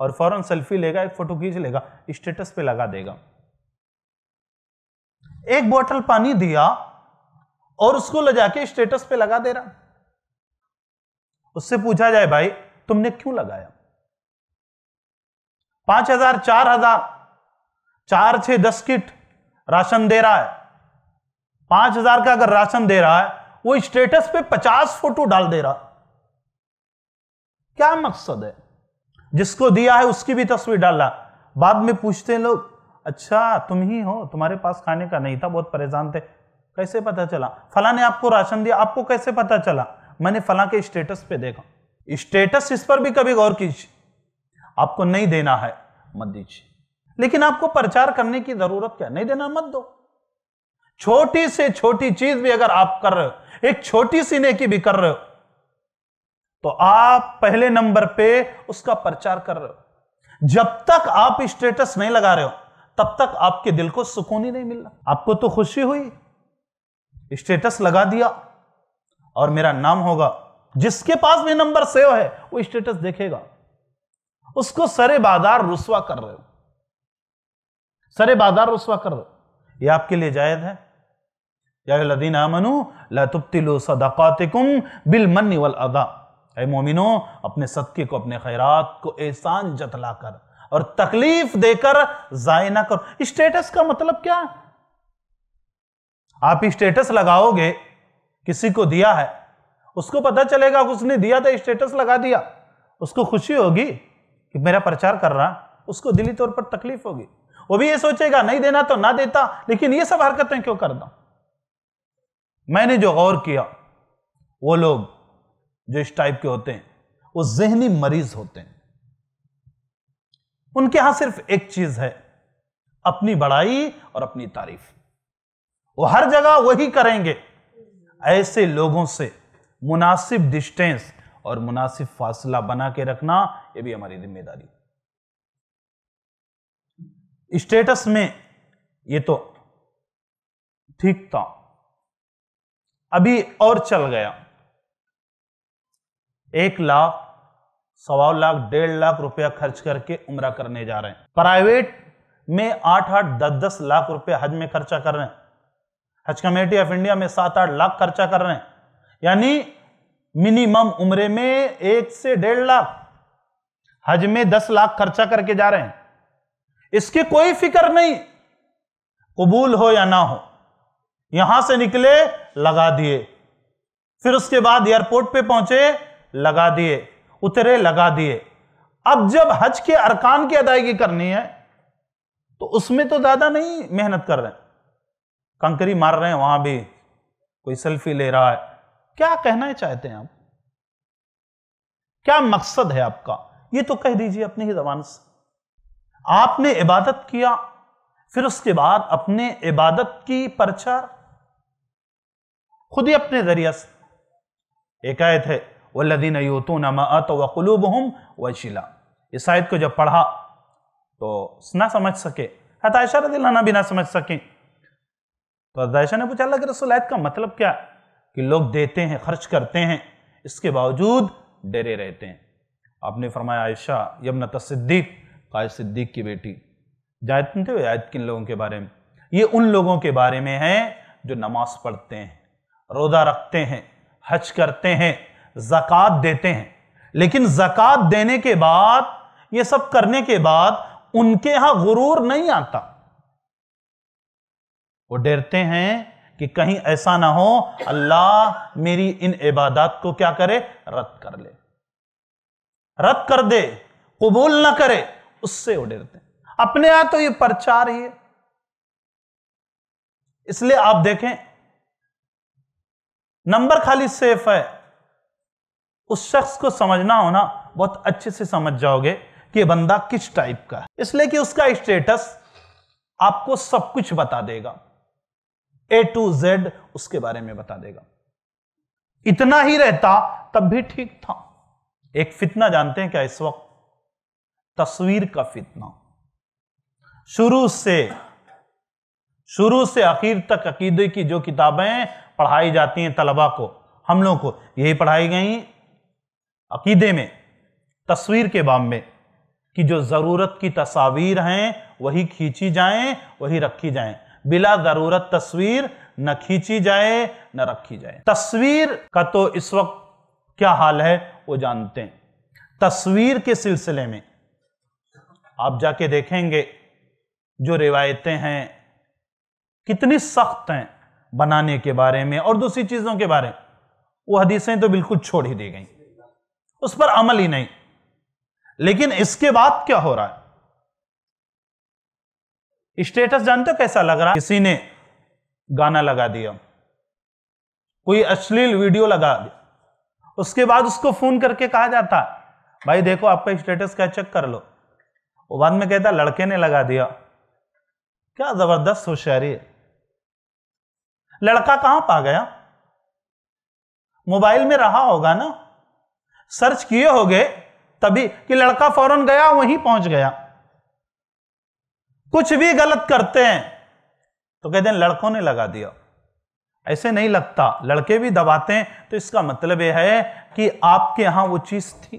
A: और फौरन सेल्फी लेगा एक फोटो खींच लेगा स्टेटस पे लगा देगा एक बोतल पानी दिया और उसको ले जाके स्टेटस पे लगा दे रहा उससे पूछा जाए भाई तुमने क्यों लगाया पांच हजार चार हजार चार छह दस किट राशन दे रहा है पांच हजार का अगर राशन दे रहा है वो स्टेटस पे पचास फोटो डाल दे रहा क्या मकसद है जिसको दिया है उसकी भी तस्वीर डाला बाद में पूछते हैं लोग अच्छा तुम ही हो तुम्हारे पास खाने का नहीं था बहुत परेशान थे कैसे पता चला फला ने आपको राशन दिया आपको कैसे पता चला मैंने फला के स्टेटस पे देखा स्टेटस इस पर भी कभी गौर कीजिए आपको नहीं देना है मत दीजिए लेकिन आपको प्रचार करने की जरूरत क्या नहीं देना मत दो छोटी से छोटी चीज भी अगर आप कर रहे हो एक छोटी सी नेकी भी कर रहे हो तो आप पहले नंबर पे उसका प्रचार कर रहे हो जब तक आप स्टेटस नहीं लगा रहे हो तब तक आपके दिल को सुकून ही नहीं मिल रहा आपको तो खुशी हुई स्टेटस लगा दिया और मेरा नाम होगा जिसके पास भी नंबर सेव है वो स्टेटस देखेगा उसको सरे बाजार रुसवा कर रहे हो सरे बाजार रुसवा कर रहे हो यह आपके लिए जायज है या लदीन आमनु बिल वल अदा ए मोमिनो अपने सदके को अपने खैरात को एहसान जतलाकर और तकलीफ देकर जाय ना करो स्टेटस का मतलब क्या आप स्टेटस लगाओगे किसी को दिया है उसको पता चलेगा उसने दिया था स्टेटस लगा दिया उसको खुशी होगी कि मेरा प्रचार कर रहा उसको दिली तौर पर तकलीफ होगी वो भी ये सोचेगा नहीं देना तो ना देता लेकिन ये सब हरकतें क्यों कर दू मैंने जो गौर किया वो लोग जो इस टाइप के होते हैं वो जहनी मरीज होते हैं उनके यहां सिर्फ एक चीज है अपनी बड़ाई और अपनी तारीफ वो हर जगह वही करेंगे ऐसे लोगों से मुनासिब डिस्टेंस और मुनासिब फासला बना के रखना ये भी हमारी जिम्मेदारी स्टेटस में ये तो ठीक था अभी और चल गया एक लाख सवा लाख डेढ़ लाख रुपया खर्च करके उम्र करने जा रहे हैं प्राइवेट में आठ आठ दस दस लाख रुपया हज में खर्चा कर रहे हैं हज कमेटी ऑफ इंडिया में सात आठ लाख खर्चा कर रहे हैं यानी मिनिमम उम्र में एक से डेढ़ लाख हज में दस लाख खर्चा करके जा रहे हैं इसकी कोई फिक्र नहीं कबूल हो या ना हो यहां से निकले लगा दिए फिर उसके बाद एयरपोर्ट पे पहुंचे लगा दिए उतरे लगा दिए अब जब हज के अरकान की अदायगी करनी है तो उसमें तो ज्यादा नहीं मेहनत कर रहे हैं कंकरी मार रहे हैं वहां भी कोई सेल्फी ले रहा है क्या कहना चाहते हैं आप क्या मकसद है आपका ये तो कह दीजिए अपनी ही जबान से आपने इबादत किया फिर उसके बाद अपने इबादत की प्रचार खुद ही अपने जरिया से एक आयत है वह लदीन यूतून मत वकलूब हम वशिला इस आयत को जब पढ़ा तो ना समझ सके हताशा रदिलाना भी ना समझ सके तो अदायशा ने पूछा अल्लाह के रसूल आयत का मतलब क्या कि लोग देते हैं खर्च करते हैं इसके बावजूद डरे रहते हैं आपने फरमाया आयशा यमन तद्दीक कायद सिद्दीक की बेटी जानते हो आयत किन लोगों के बारे में ये उन लोगों के बारे में है जो नमाज पढ़ते हैं रोज़ा रखते हैं हज करते हैं ज़क़़त देते हैं लेकिन ज़क़़त देने के बाद ये सब करने के बाद उनके यहाँ गुरूर नहीं आता वो डरते हैं कि कहीं ऐसा ना हो अल्लाह मेरी इन इबादत को क्या करे रद्द कर ले रद्द कर दे कबूल ना करे उससे वो डरते हैं अपने आप तो ये प्रचार ही है इसलिए आप देखें नंबर खाली सेफ है उस शख्स को समझना होना बहुत अच्छे से समझ जाओगे कि बंदा किस टाइप का है इसलिए कि उसका स्टेटस आपको सब कुछ बता देगा ए टू जेड उसके बारे में बता देगा इतना ही रहता तब भी ठीक था एक फितना जानते हैं क्या इस वक्त तस्वीर का फितना शुरू से शुरू से आखिर तक अकीदे की जो किताबें पढ़ाई जाती हैं तलबा को हम लोगों को यही पढ़ाई गई अकीदे में तस्वीर के बाम में कि जो ज़रूरत की तस्वीर हैं वही खींची जाएं वही रखी जाएं बिला जरूरत तस्वीर न खींची जाए न रखी जाए तस्वीर का तो इस वक्त क्या हाल है वो जानते हैं तस्वीर के सिलसिले में आप जाके देखेंगे जो रिवायतें हैं कितनी सख्त हैं बनाने के बारे में और दूसरी चीज़ों के बारे में वो हदीसें तो बिल्कुल छोड़ ही दी गई उस पर अमल ही नहीं लेकिन इसके बाद क्या हो रहा है स्टेटस जानते हो कैसा लग रहा किसी ने गाना लगा दिया कोई अश्लील वीडियो लगा दिया उसके बाद उसको फोन करके कहा जाता भाई देखो आपका स्टेटस क्या चेक कर लो वो बाद में कहता लड़के ने लगा दिया क्या जबरदस्त होशियारी है लड़का कहां पा गया मोबाइल में रहा होगा ना सर्च किए होगे तभी कि लड़का फौरन गया वहीं पहुंच गया कुछ भी गलत करते हैं तो कहते हैं लड़कों ने लगा दिया ऐसे नहीं लगता लड़के भी दबाते हैं तो इसका मतलब यह है कि आपके यहां वो चीज थी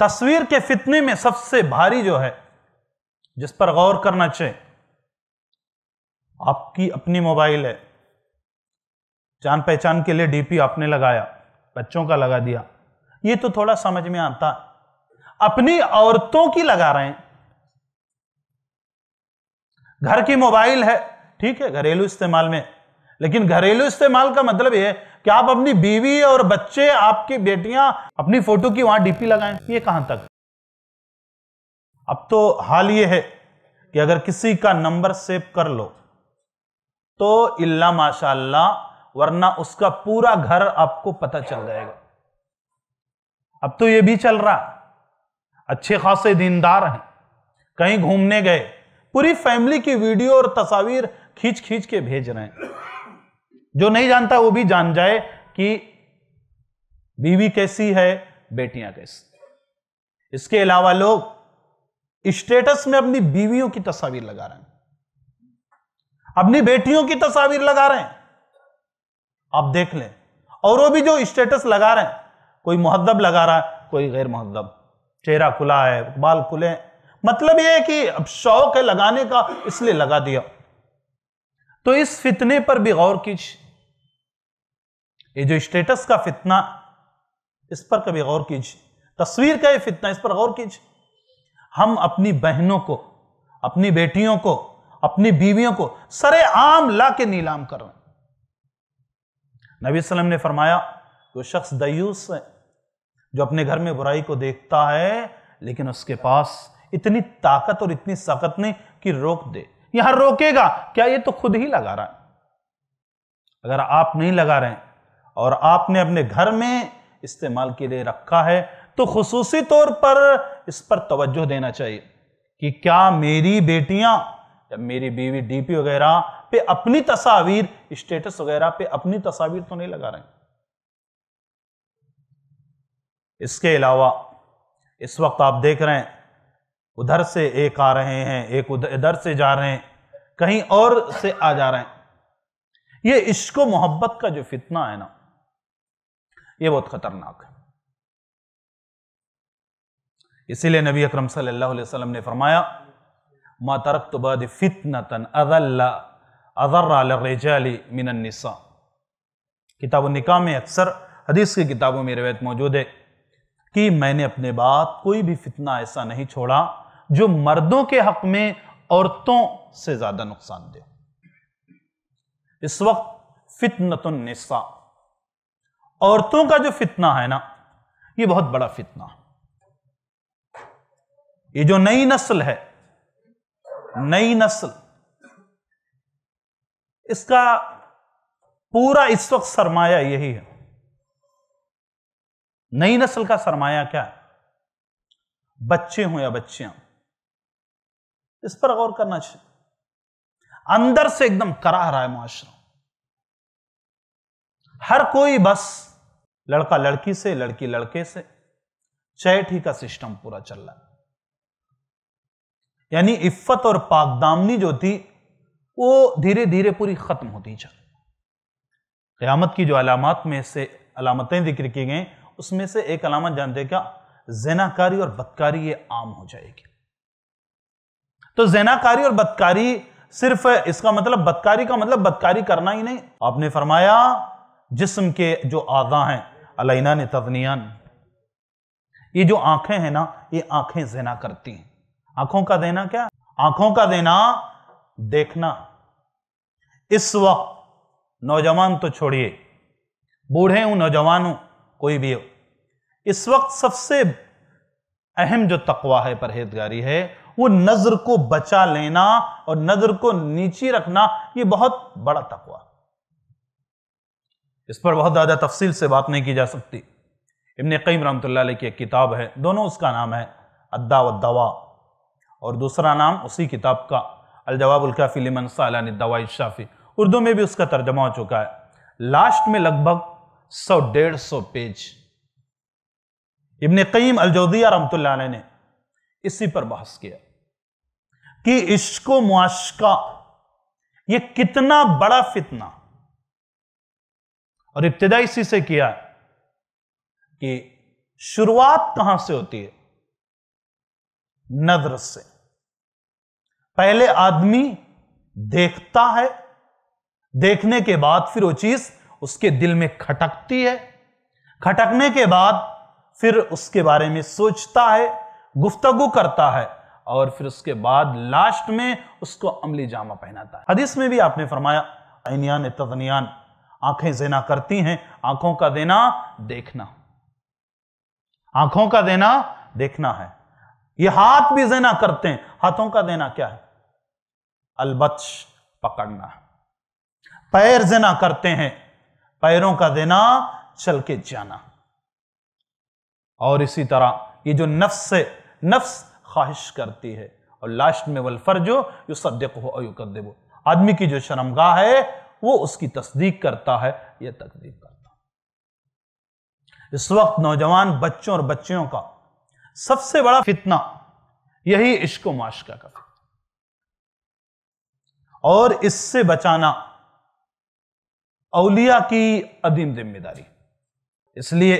A: तस्वीर के फितने में सबसे भारी जो है जिस पर गौर करना चाहिए आपकी अपनी मोबाइल है जान पहचान के लिए डीपी आपने लगाया बच्चों का लगा दिया ये तो थोड़ा समझ में आता है अपनी औरतों की लगा रहे हैं घर की मोबाइल है ठीक है घरेलू इस्तेमाल में लेकिन घरेलू इस्तेमाल का मतलब यह है कि आप अपनी बीवी और बच्चे आपकी बेटियां अपनी फोटो की वहां डीपी लगाएं ये कहां तक अब तो हाल ये है कि अगर किसी का नंबर सेव कर लो तो इल्ला माशाल्लाह वरना उसका पूरा घर आपको पता चल जाएगा अब तो ये भी चल रहा अच्छे खासे दीनदार हैं कहीं घूमने गए पूरी फैमिली की वीडियो और तस्वीर खींच खींच के भेज रहे हैं जो नहीं जानता वो भी जान जाए कि बीवी कैसी है बेटियां कैसी इसके अलावा लोग स्टेटस में अपनी बीवियों की तस्वीर लगा रहे हैं अपनी बेटियों की तस्वीर लगा रहे हैं आप देख लें और वो भी जो स्टेटस लगा रहे हैं कोई मुहद्दब लगा रहा है कोई गैर मुहद्दब चेहरा खुला है बाल खुले हैं मतलब यह है कि अब शौक है लगाने का इसलिए लगा दिया तो इस फितने पर भी गौर कीजिए ये जो स्टेटस का फितना इस पर कभी गौर कीजिए तस्वीर का ये फितना इस पर गौर कीजिए हम अपनी बहनों को अपनी बेटियों को अपनी बीवियों को सरे आम ला के नीलाम कर रहे हैं नबी वसल्लम ने फरमाया जो शख्स दयूस है जो अपने घर में बुराई को देखता है लेकिन उसके पास इतनी ताकत और इतनी ताकत नहीं कि रोक दे यहां रोकेगा क्या ये तो खुद ही लगा रहा है अगर आप नहीं लगा रहे हैं और आपने अपने घर में इस्तेमाल के लिए रखा है तो खसूसी तौर पर इस पर तवज्जो देना चाहिए कि क्या मेरी बेटियां या मेरी बीवी डीपी वगैरह पे अपनी तस्वीर स्टेटस वगैरह पे अपनी तस्वीर तो नहीं लगा रहे हैं इसके अलावा इस वक्त आप देख रहे हैं उधर से एक आ रहे हैं एक उधर इधर से जा रहे हैं कहीं और से आ जा रहे हैं ये इश्को मोहब्बत का जो फितना है ना ये बहुत खतरनाक है इसीलिए नबी अकरम सल्लल्लाहु अलैहि वसल्लम ने फरमाया मा तरक तो बाद मिन अजर्रजाली मिनन्निसा किताब निका में अक्सर हदीस की किताबों में रवायत मौजूद है कि मैंने अपने बाद कोई भी फितना ऐसा नहीं छोड़ा जो मर्दों के हक में औरतों से ज्यादा नुकसान दे इस वक्त फितनतुलनिसा औरतों का जो फितना है ना ये बहुत बड़ा फितना ये जो नई नस्ल है नई नस्ल इसका पूरा इस वक्त सरमाया यही है नई नस्ल का सरमाया क्या है बच्चे हों या बच्चियां इस पर गौर करना चाहिए अंदर से एकदम कराह रहा है मुआशरा हर कोई बस लड़का लड़की से लड़की लड़के से चैठी का सिस्टम पूरा चल रहा है यानी इफ्फत और पाकदामनी जो थी वो धीरे धीरे पूरी खत्म होती जा रही क्यामत की जो अलामत में से अलामतें जिक्र की गई उसमें से एक अलामत जानते देगा क्या और बदकारी ये आम हो जाएगी तो जेनाकारी और बदकारी सिर्फ इसका मतलब बदकारी का मतलब बदकारी करना ही नहीं आपने फरमाया जिस्म के जो आजा हैं अलैना ने तवनियान ये जो आंखें हैं ना ये आंखें जेना करती हैं आंखों का देना क्या आंखों का देना देखना इस वक्त नौजवान तो छोड़िए बूढ़े हूं नौजवान हूं कोई भी हो इस वक्त सबसे अहम जो तकवा है परहेजगारी है वो नजर को बचा लेना और नजर को नीचे रखना ये बहुत बड़ा तकवा इस पर बहुत ज्यादा तफसील से बात नहीं की जा सकती इबन कईम रमत की एक किताब है दोनों उसका नाम है अद्दा दवा और दूसरा नाम उसी किताब का अलजवाबुल्काफ़ी लिमन सालानी दवाई शाफ़ी उर्दू में भी उसका तर्जमा हो चुका है लास्ट में लगभग सौ डेढ़ सौ पेज इबन कईम अलजौदिया रमत ने इसी पर बहस किया कि इश्को मुआशका ये कितना बड़ा फितना और इब्तदा इसी से किया कि शुरुआत कहां से होती है नजर से पहले आदमी देखता है देखने के बाद फिर वो चीज उसके दिल में खटकती है खटकने के बाद फिर उसके बारे में सोचता है गुफ्तगु करता है और फिर उसके बाद लास्ट में उसको अमली जामा पहनाता है हदीस में भी आपने फरमाया तदनियान आंखें जेना करती हैं आंखों का देना देखना आंखों का देना देखना है ये हाथ भी जेना करते हैं हाथों का देना क्या है अलबत्श पकड़ना पैर जेना करते हैं पैरों का देना चल के जाना और इसी तरह ये जो नफ्स है नफ्स ख्वाहिश करती है और लास्ट में वल फर्जो यू सदक हो और कर देवो आदमी की जो शर्मगाह है वो उसकी तस्दीक करता है या तकदीक करता है इस वक्त नौजवान बच्चों और बच्चियों का सबसे बड़ा फितना यही इश्को माशका का और इससे बचाना अलिया की अधीन जिम्मेदारी इसलिए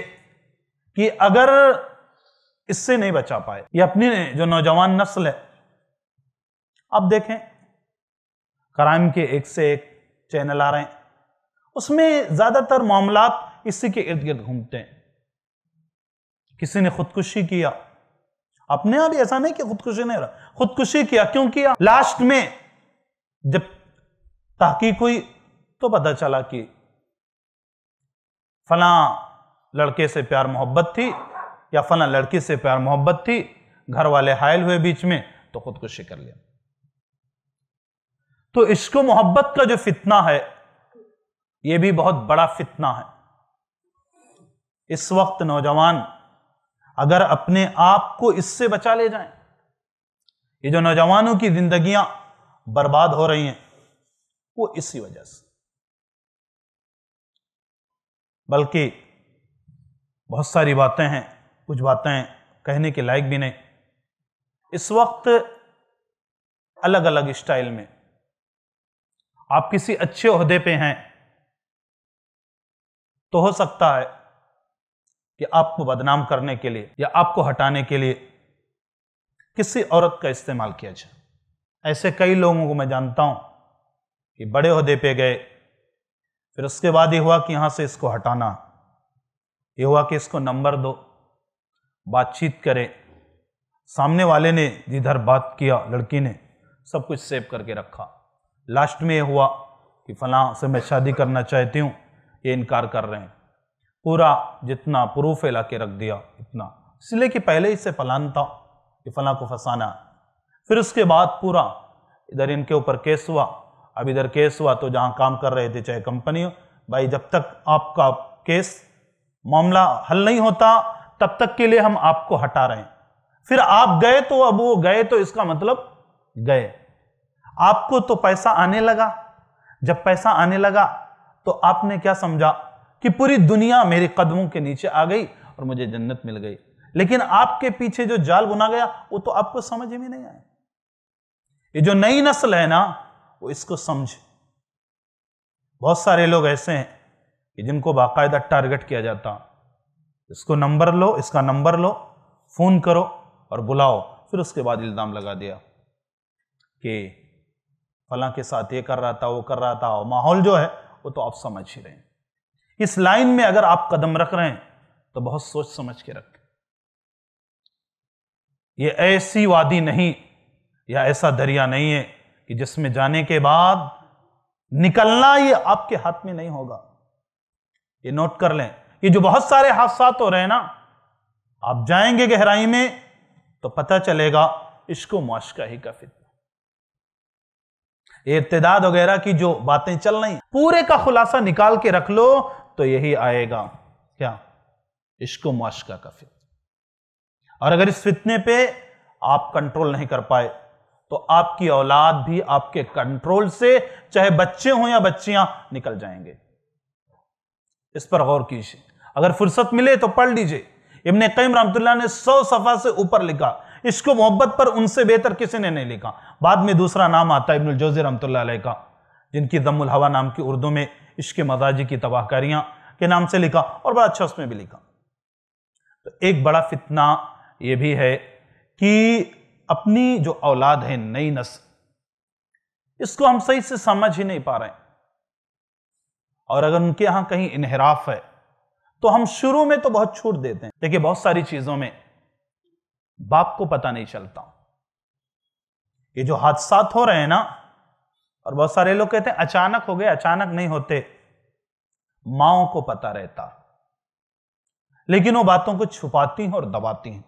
A: कि अगर इससे नहीं बचा पाए ये अपनी जो नौजवान नस्ल है आप देखें क्राइम के एक से एक चैनल आ रहे हैं उसमें ज्यादातर मामला इसी के इर्द गिर्द घूमते हैं किसी ने खुदकुशी किया अपने आप ऐसा नहीं कि खुदकुशी नहीं रहा खुदकुशी किया क्यों किया लास्ट में जब तहकीक हुई तो पता चला कि फला लड़के से प्यार मोहब्बत थी या फला लड़की से प्यार मोहब्बत थी घर वाले हायल हुए बीच में तो खुदकुशी कर लिया तो इश्क मोहब्बत का जो फितना है यह भी बहुत बड़ा फितना है इस वक्त नौजवान अगर अपने आप को इससे बचा ले जाएं, ये जो नौजवानों की जिंदगियां बर्बाद हो रही हैं वो इसी वजह से बल्कि बहुत सारी बातें हैं कुछ बातें कहने के लायक भी नहीं इस वक्त अलग अलग स्टाइल में आप किसी अच्छे अहदे पे हैं तो हो सकता है कि आपको बदनाम करने के लिए या आपको हटाने के लिए किसी औरत का इस्तेमाल किया जाए ऐसे कई लोगों को मैं जानता हूं कि बड़े अहदे पे गए फिर उसके बाद ये हुआ कि यहाँ से इसको हटाना ये हुआ कि इसको नंबर दो बातचीत करें सामने वाले ने जिधर बात किया लड़की ने सब कुछ सेव करके रखा लास्ट में ये हुआ कि फ़ला से मैं शादी करना चाहती हूँ ये इनकार कर रहे हैं पूरा जितना प्रूफ फैला के रख दिया इतना इसलिए कि पहले ही से फलान था कि फला को फंसाना फिर उसके बाद पूरा इधर इनके ऊपर केस हुआ अब इधर केस हुआ तो जहाँ काम कर रहे थे चाहे कंपनी हो भाई जब तक आपका केस मामला हल नहीं होता तब तक के लिए हम आपको हटा रहे हैं फिर आप गए तो अब वो गए तो इसका मतलब गए आपको तो पैसा आने लगा जब पैसा आने लगा तो आपने क्या समझा कि पूरी दुनिया मेरे कदमों के नीचे आ गई और मुझे जन्नत मिल गई लेकिन आपके पीछे जो जाल बुना गया वो तो आपको समझ में नहीं आया ये जो नई नस्ल है ना वो इसको समझे बहुत सारे लोग ऐसे हैं कि जिनको बाकायदा टारगेट किया जाता इसको नंबर लो इसका नंबर लो फ़ोन करो और बुलाओ फिर उसके बाद इल्ज़ाम लगा दिया कि फला के साथ ये कर रहा था वो कर रहा था और माहौल जो है वो तो आप समझ ही रहे इस लाइन में अगर आप कदम रख रहे हैं तो बहुत सोच समझ के रखें ये ऐसी वादी नहीं या ऐसा दरिया नहीं है कि जिसमें जाने के बाद निकलना ये आपके हाथ में नहीं होगा ये नोट कर लें ये जो बहुत सारे हादसा हो रहे हैं ना आप जाएंगे गहराई में तो पता चलेगा इसको मुआशका ही का फित इर्तदाद वगैरह की जो बातें चल रही पूरे का खुलासा निकाल के रख लो तो यही आएगा क्या इश्को मुआशका का फित और अगर इस फितने पे आप कंट्रोल नहीं कर पाए तो आपकी औलाद भी आपके कंट्रोल से चाहे बच्चे हों या बच्चियां निकल जाएंगे इस पर गौर कीजिए अगर फुर्सत मिले तो पढ़ लीजिए इबन कईम रहमतुल्लाह ने सौ सफा से ऊपर लिखा इसको मोहब्बत पर उनसे बेहतर किसी ने नहीं लिखा बाद में दूसरा नाम आता है इबन जोजी रहमतुल्लाह का जिनकी दमुल हवा नाम की उर्दू में इश्क मजाजी की तबाहकारियां के नाम से लिखा और बड़ा अच्छा उसमें भी लिखा तो एक बड़ा फितना यह भी है कि अपनी जो औलाद है नई नस्ल इसको हम सही से समझ ही नहीं पा रहे और अगर उनके यहां कहीं इनहराफ है तो हम शुरू में तो बहुत छूट देते हैं देखिए बहुत सारी चीजों में बाप को पता नहीं चलता ये जो हादसा हो रहे हैं ना और बहुत सारे लोग कहते हैं अचानक हो गए अचानक नहीं होते माओ को पता रहता लेकिन वो बातों को छुपाती हैं और दबाती हैं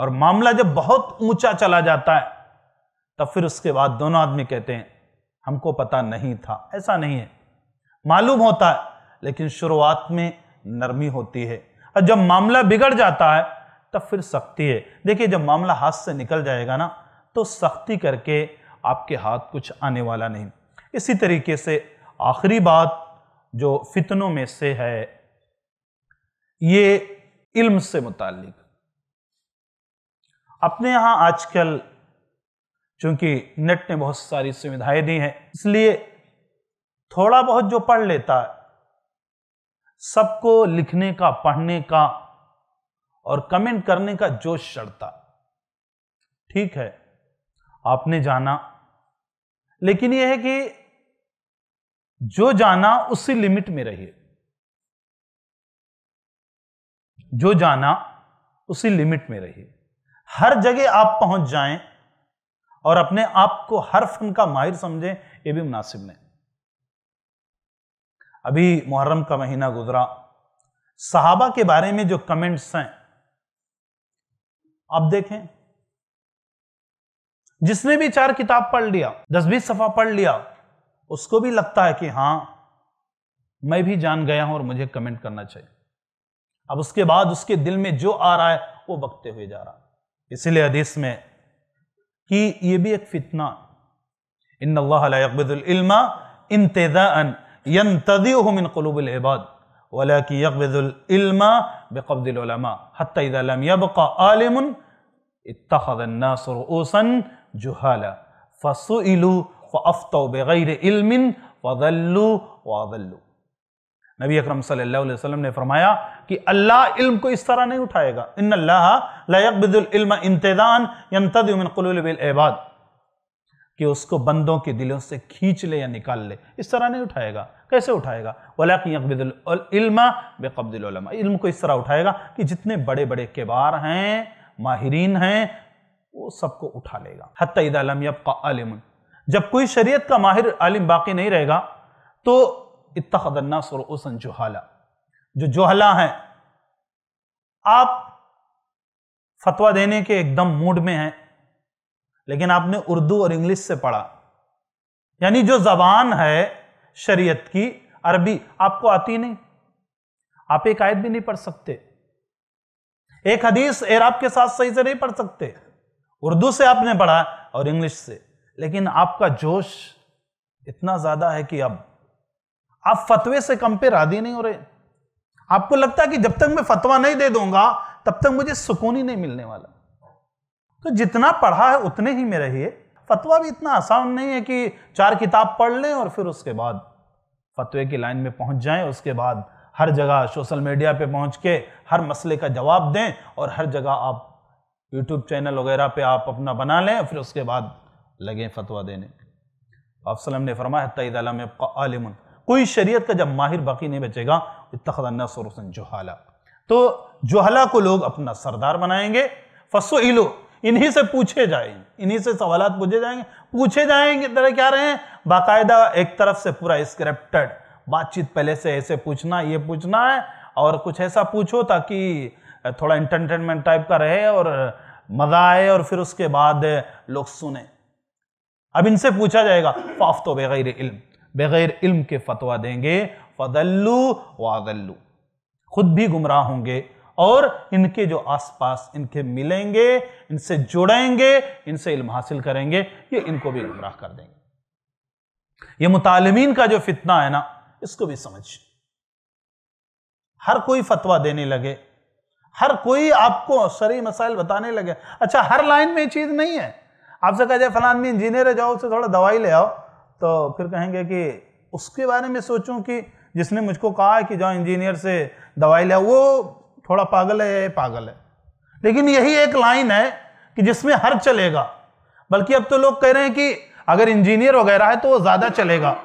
A: और मामला जब बहुत ऊंचा चला जाता है तब फिर उसके बाद दोनों आदमी कहते हैं हमको पता नहीं था ऐसा नहीं है मालूम होता है लेकिन शुरुआत में नरमी होती है और जब मामला बिगड़ जाता है तब फिर सख्ती है देखिए जब मामला हाथ से निकल जाएगा ना तो सख्ती करके आपके हाथ कुछ आने वाला नहीं इसी तरीके से आखिरी बात जो फितनों में से है ये इल्म से मुतालिक अपने यहाँ आजकल चूंकि नेट ने बहुत सारी सुविधाएं दी हैं इसलिए थोड़ा बहुत जो पढ़ लेता है सबको लिखने का पढ़ने का और कमेंट करने का जोश चढ़ता ठीक है आपने जाना लेकिन यह है कि जो जाना उसी लिमिट में रहिए जो जाना उसी लिमिट में रहिए हर जगह आप पहुंच जाएं और अपने आप को हर फन का माहिर समझें ये भी मुनासिब नहीं अभी मुहर्रम का महीना गुजरा साहबा के बारे में जो कमेंट्स हैं आप देखें जिसने भी चार किताब पढ़ लिया दस बीस सफा पढ़ लिया उसको भी लगता है कि हां मैं भी जान गया हूं और मुझे कमेंट करना चाहिए अब उसके बाद उसके दिल में जो आ रहा है वो बकते हुए जा रहा है اسی لیے حدیث میں کہ یہ بھی ایک فتنہ ان اللہ لا يقبض العلم انتذاء ينتذيه من قلوب العباد ولكن يقبض العلم بقبض العلماء حتى اذا لم يبقى عالم اتخذ الناس رؤوسا جهالا فسئلوا فافتوا بغير علم فضلوا وظلوا नबी अकरम सल्लल्लाहु अलैहि वसल्लम ने फरमाया कि अल्लाह इल्म को इस तरह नहीं उठाएगा इन अल्लाह लयकबिल्म कि उसको बंदों के दिलों से खींच ले या निकाल ले इस तरह नहीं उठाएगा कैसे उठाएगा वलाकबिल्मा बेकब्दिलमा इल्म को इस तरह उठाएगा कि जितने बड़े बड़े केबार हैं माहरीन हैं वो सबको उठा लेगा हत आलम यब का आलिम जब कोई शरीयत का माहिर आलिम बाकी नहीं रहेगा तो इतना उसन जोहला जो जोहला हैं आप फतवा देने के एकदम मूड में हैं लेकिन आपने उर्दू और इंग्लिश से पढ़ा यानी जो जबान है शरीयत की अरबी आपको आती नहीं आप एक आयत भी नहीं पढ़ सकते एक हदीस एराब के साथ सही से नहीं पढ़ सकते उर्दू से आपने पढ़ा और इंग्लिश से लेकिन आपका जोश इतना ज्यादा है कि अब आप फतवे से कम पे नहीं हो रहे आपको लगता है कि जब तक मैं फतवा नहीं दे दूंगा तब तक मुझे सुकून ही नहीं मिलने वाला तो जितना पढ़ा है उतने ही में रहिए फतवा भी इतना आसान नहीं है कि चार किताब पढ़ लें और फिर उसके बाद फतवे की लाइन में पहुंच जाएं उसके बाद हर जगह सोशल मीडिया पे पहुंच के हर मसले का जवाब दें और हर जगह आप यूट्यूब चैनल वगैरह पे आप अपना बना लें फिर उसके बाद लगें फतवा देने आप सलम ने फरमाया तईद आलम आलिमन कोई शरीयत का जब माहिर बाकी नहीं बचेगा इतखना सरसन तो जोहला को लोग अपना सरदार बनाएंगे फसो इलो इन्हीं से पूछे जाएंगे इन्हीं से सवाल पूछे जाएंगे पूछे जाएंगे तरह क्या रहे हैं बाकायदा एक तरफ से पूरा स्क्रिप्टेड बातचीत पहले से ऐसे पूछना ये पूछना है और कुछ ऐसा पूछो ताकि थोड़ा इंटरटेनमेंट टाइप का रहे और मज़ा आए और फिर उसके बाद लोग सुने अब इनसे पूछा जाएगा फाफ तो बगैर इल्म बग़ैर इल्म के फतवा देंगे फदल्लू वादल्लू खुद भी गुमराह होंगे और इनके जो आसपास इनके मिलेंगे इनसे जुड़ेंगे इनसे इल्म हासिल करेंगे ये इनको भी गुमराह कर देंगे ये मुतालमीन का जो फितना है ना इसको भी समझ हर कोई फतवा देने लगे हर कोई आपको सरी मसाइल बताने लगे अच्छा हर लाइन में ये चीज़ नहीं है आपसे कहा जाए फलान में इंजीनियर है जाओ उससे थोड़ा दवाई ले आओ तो फिर कहेंगे कि उसके बारे में सोचूं कि जिसने मुझको कहा है कि जाओ इंजीनियर से दवाई लिया वो थोड़ा पागल है या पागल है लेकिन यही एक लाइन है कि जिसमें हर चलेगा बल्कि अब तो लोग कह रहे हैं कि अगर इंजीनियर वगैरह है तो वो ज़्यादा चलेगा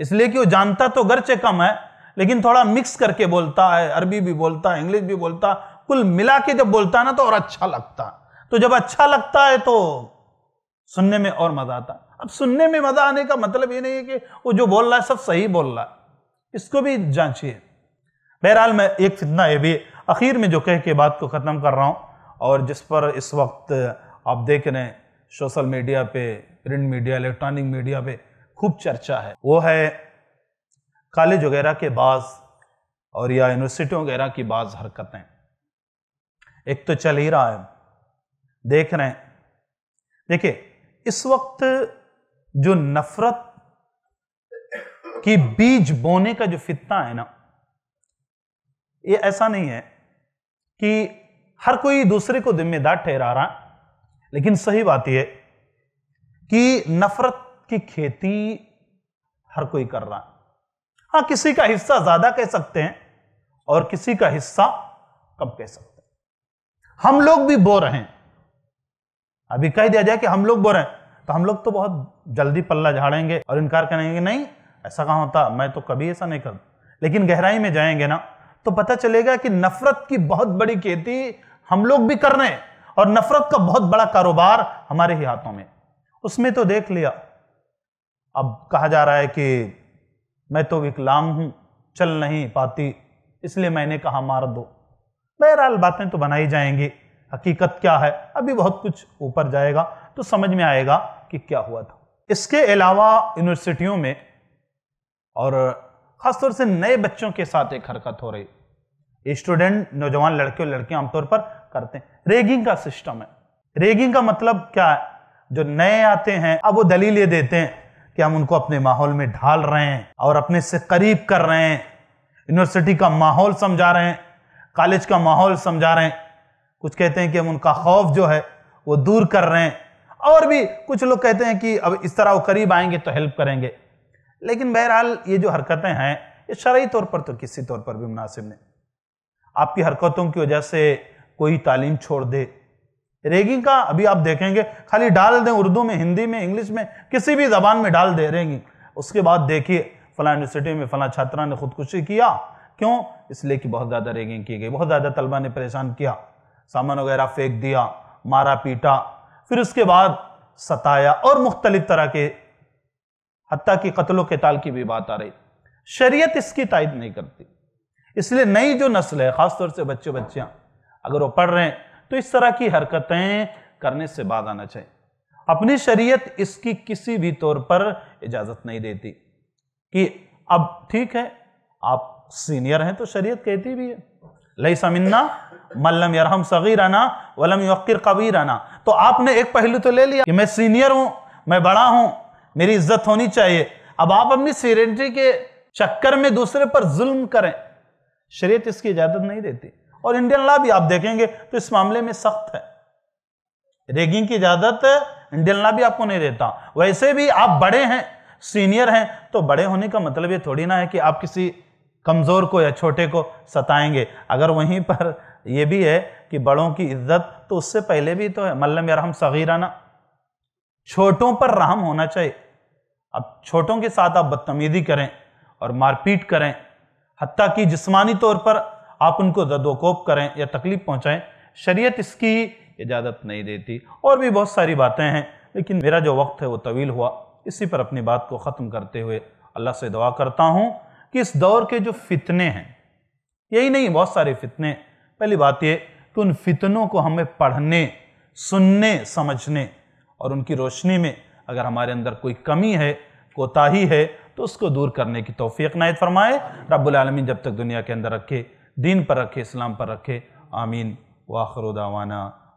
A: इसलिए कि वो जानता तो गर्चे कम है लेकिन थोड़ा मिक्स करके बोलता है अरबी भी बोलता है इंग्लिश भी बोलता कुल मिला के जब बोलता है ना तो और अच्छा लगता है तो जब अच्छा लगता है तो सुनने में और मज़ा आता अब सुनने में मजा आने का मतलब ये नहीं है कि वो जो बोल रहा है सब सही बोल रहा है इसको भी जांचिए बहरहाल मैं एक फितना ये भी आखिर में जो कह के बात को ख़त्म कर रहा हूँ और जिस पर इस वक्त आप देख रहे हैं सोशल मीडिया पे प्रिंट मीडिया इलेक्ट्रॉनिक मीडिया पे खूब चर्चा है वो है कॉलेज वगैरह के बाद और या यूनिवर्सिटी वगैरह की बाज हरकतें एक तो चल ही रहा है देख रहे हैं देखिए इस वक्त जो नफरत की बीज बोने का जो फितना है ना ये ऐसा नहीं है कि हर कोई दूसरे को जिम्मेदार ठहरा रहा लेकिन सही बात यह कि नफरत की खेती हर कोई कर रहा हाँ किसी का हिस्सा ज्यादा कह सकते हैं और किसी का हिस्सा कम कह सकते हैं हम लोग भी बो रहे हैं अभी कह दिया जाए कि हम लोग बो रहे हैं तो हम लोग तो बहुत जल्दी पल्ला झाड़ेंगे और इनकार करेंगे नहीं ऐसा कहाँ होता मैं तो कभी ऐसा नहीं करता लेकिन गहराई में जाएंगे ना तो पता चलेगा कि नफरत की बहुत बड़ी खेती हम लोग भी कर रहे हैं और नफरत का बहुत बड़ा कारोबार हमारे ही हाथों में उसमें तो देख लिया अब कहा जा रहा है कि मैं तो विकलांग हूं चल नहीं पाती इसलिए मैंने कहा मार दो बहरहाल बातें तो बनाई जाएंगी हकीकत क्या है अभी बहुत कुछ ऊपर जाएगा तो समझ में आएगा कि क्या हुआ था इसके अलावा यूनिवर्सिटियों में और ख़ासतौर से नए बच्चों के साथ एक हरकत हो रही स्टूडेंट नौजवान लड़के और लड़कियां आमतौर पर करते हैं रेगिंग का सिस्टम है रेगिंग का मतलब क्या है जो नए आते हैं अब वो दलीलें देते हैं कि हम उनको अपने माहौल में ढाल रहे हैं और अपने से करीब कर रहे हैं यूनिवर्सिटी का माहौल समझा रहे हैं कॉलेज का माहौल समझा रहे हैं कुछ कहते हैं कि हम उनका खौफ जो है वो दूर कर रहे हैं और भी कुछ लोग कहते हैं कि अब इस तरह वो करीब आएंगे तो हेल्प करेंगे लेकिन बहरहाल ये जो हरकतें हैं ये शरा तौर पर तो किसी तौर पर भी मुनासिब नहीं आपकी हरकतों की वजह से कोई तालीम छोड़ दे रेगिंग का अभी आप देखेंगे खाली डाल दें उर्दू में हिंदी में इंग्लिश में किसी भी जबान में डाल दे रेगिंग उसके बाद देखिए फला यूनिवर्सिटी में फला छात्रा ने खुदकुशी किया क्यों इसलिए कि बहुत ज़्यादा रेगिंग की गई बहुत ज़्यादा तलबा ने परेशान किया सामान वगैरह फेंक दिया मारा पीटा फिर उसके बाद सताया और मुख्तलिफ तरह के हती की कत्लो के ताल की भी बात आ रही शरीयत इसकी तायद नहीं करती इसलिए नई जो नस्ल है खासतौर से बच्चे बच्चियां अगर वो पढ़ रहे हैं तो इस तरह की हरकतें करने से बाध आना चाहिए अपनी शरीयत इसकी किसी भी तौर पर इजाज़त नहीं देती कि अब ठीक है आप सीनियर हैं तो शरीयत कहती भी है लई समिन्ना मल्लम यरहम आना वलम यक्र कबीराना तो आपने एक पहलू तो ले लिया कि मैं सीनियर हूँ मैं बड़ा हूँ मेरी इज्जत होनी चाहिए अब आप अपनी सीरेंट्री के चक्कर में दूसरे पर जुल्म करें शरीयत इसकी इजाज़त नहीं देती और इंडियन लॉ भी आप देखेंगे तो इस मामले में सख्त है रेगिंग की इजाज़त इंडियन लॉ भी आपको नहीं देता वैसे भी आप बड़े हैं सीनियर हैं तो बड़े होने का मतलब ये थोड़ी ना है कि आप किसी कमज़ोर को या छोटे को सताएंगे अगर वहीं पर यह भी है कि बड़ों की इज्जत तो उससे पहले भी तो है मल्लम यार हम सगीराना छोटों पर रहम होना चाहिए अब छोटों के साथ आप बदतमीजी करें और मारपीट करें हती कि जिस्मानी तौर पर आप उनको जदोकोप करें या तकलीफ़ पहुँचाएँ शरीयत इसकी इजाज़त नहीं देती और भी बहुत सारी बातें हैं लेकिन मेरा जो वक्त है वो तवील हुआ इसी पर अपनी बात को ख़त्म करते हुए अल्लाह से दुआ करता हूँ कि इस दौर के जो फितने हैं यही नहीं बहुत सारे फितने पहली बात ये कि उन फितनों को हमें पढ़ने सुनने समझने और उनकी रोशनी में अगर हमारे अंदर कोई कमी है कोताही है तो उसको दूर करने की तोफ़ी नायत फरमाए रबालमीन जब तक दुनिया के अंदर रखे दीन पर रखे इस्लाम पर रखे आमीन वाखरुदावाना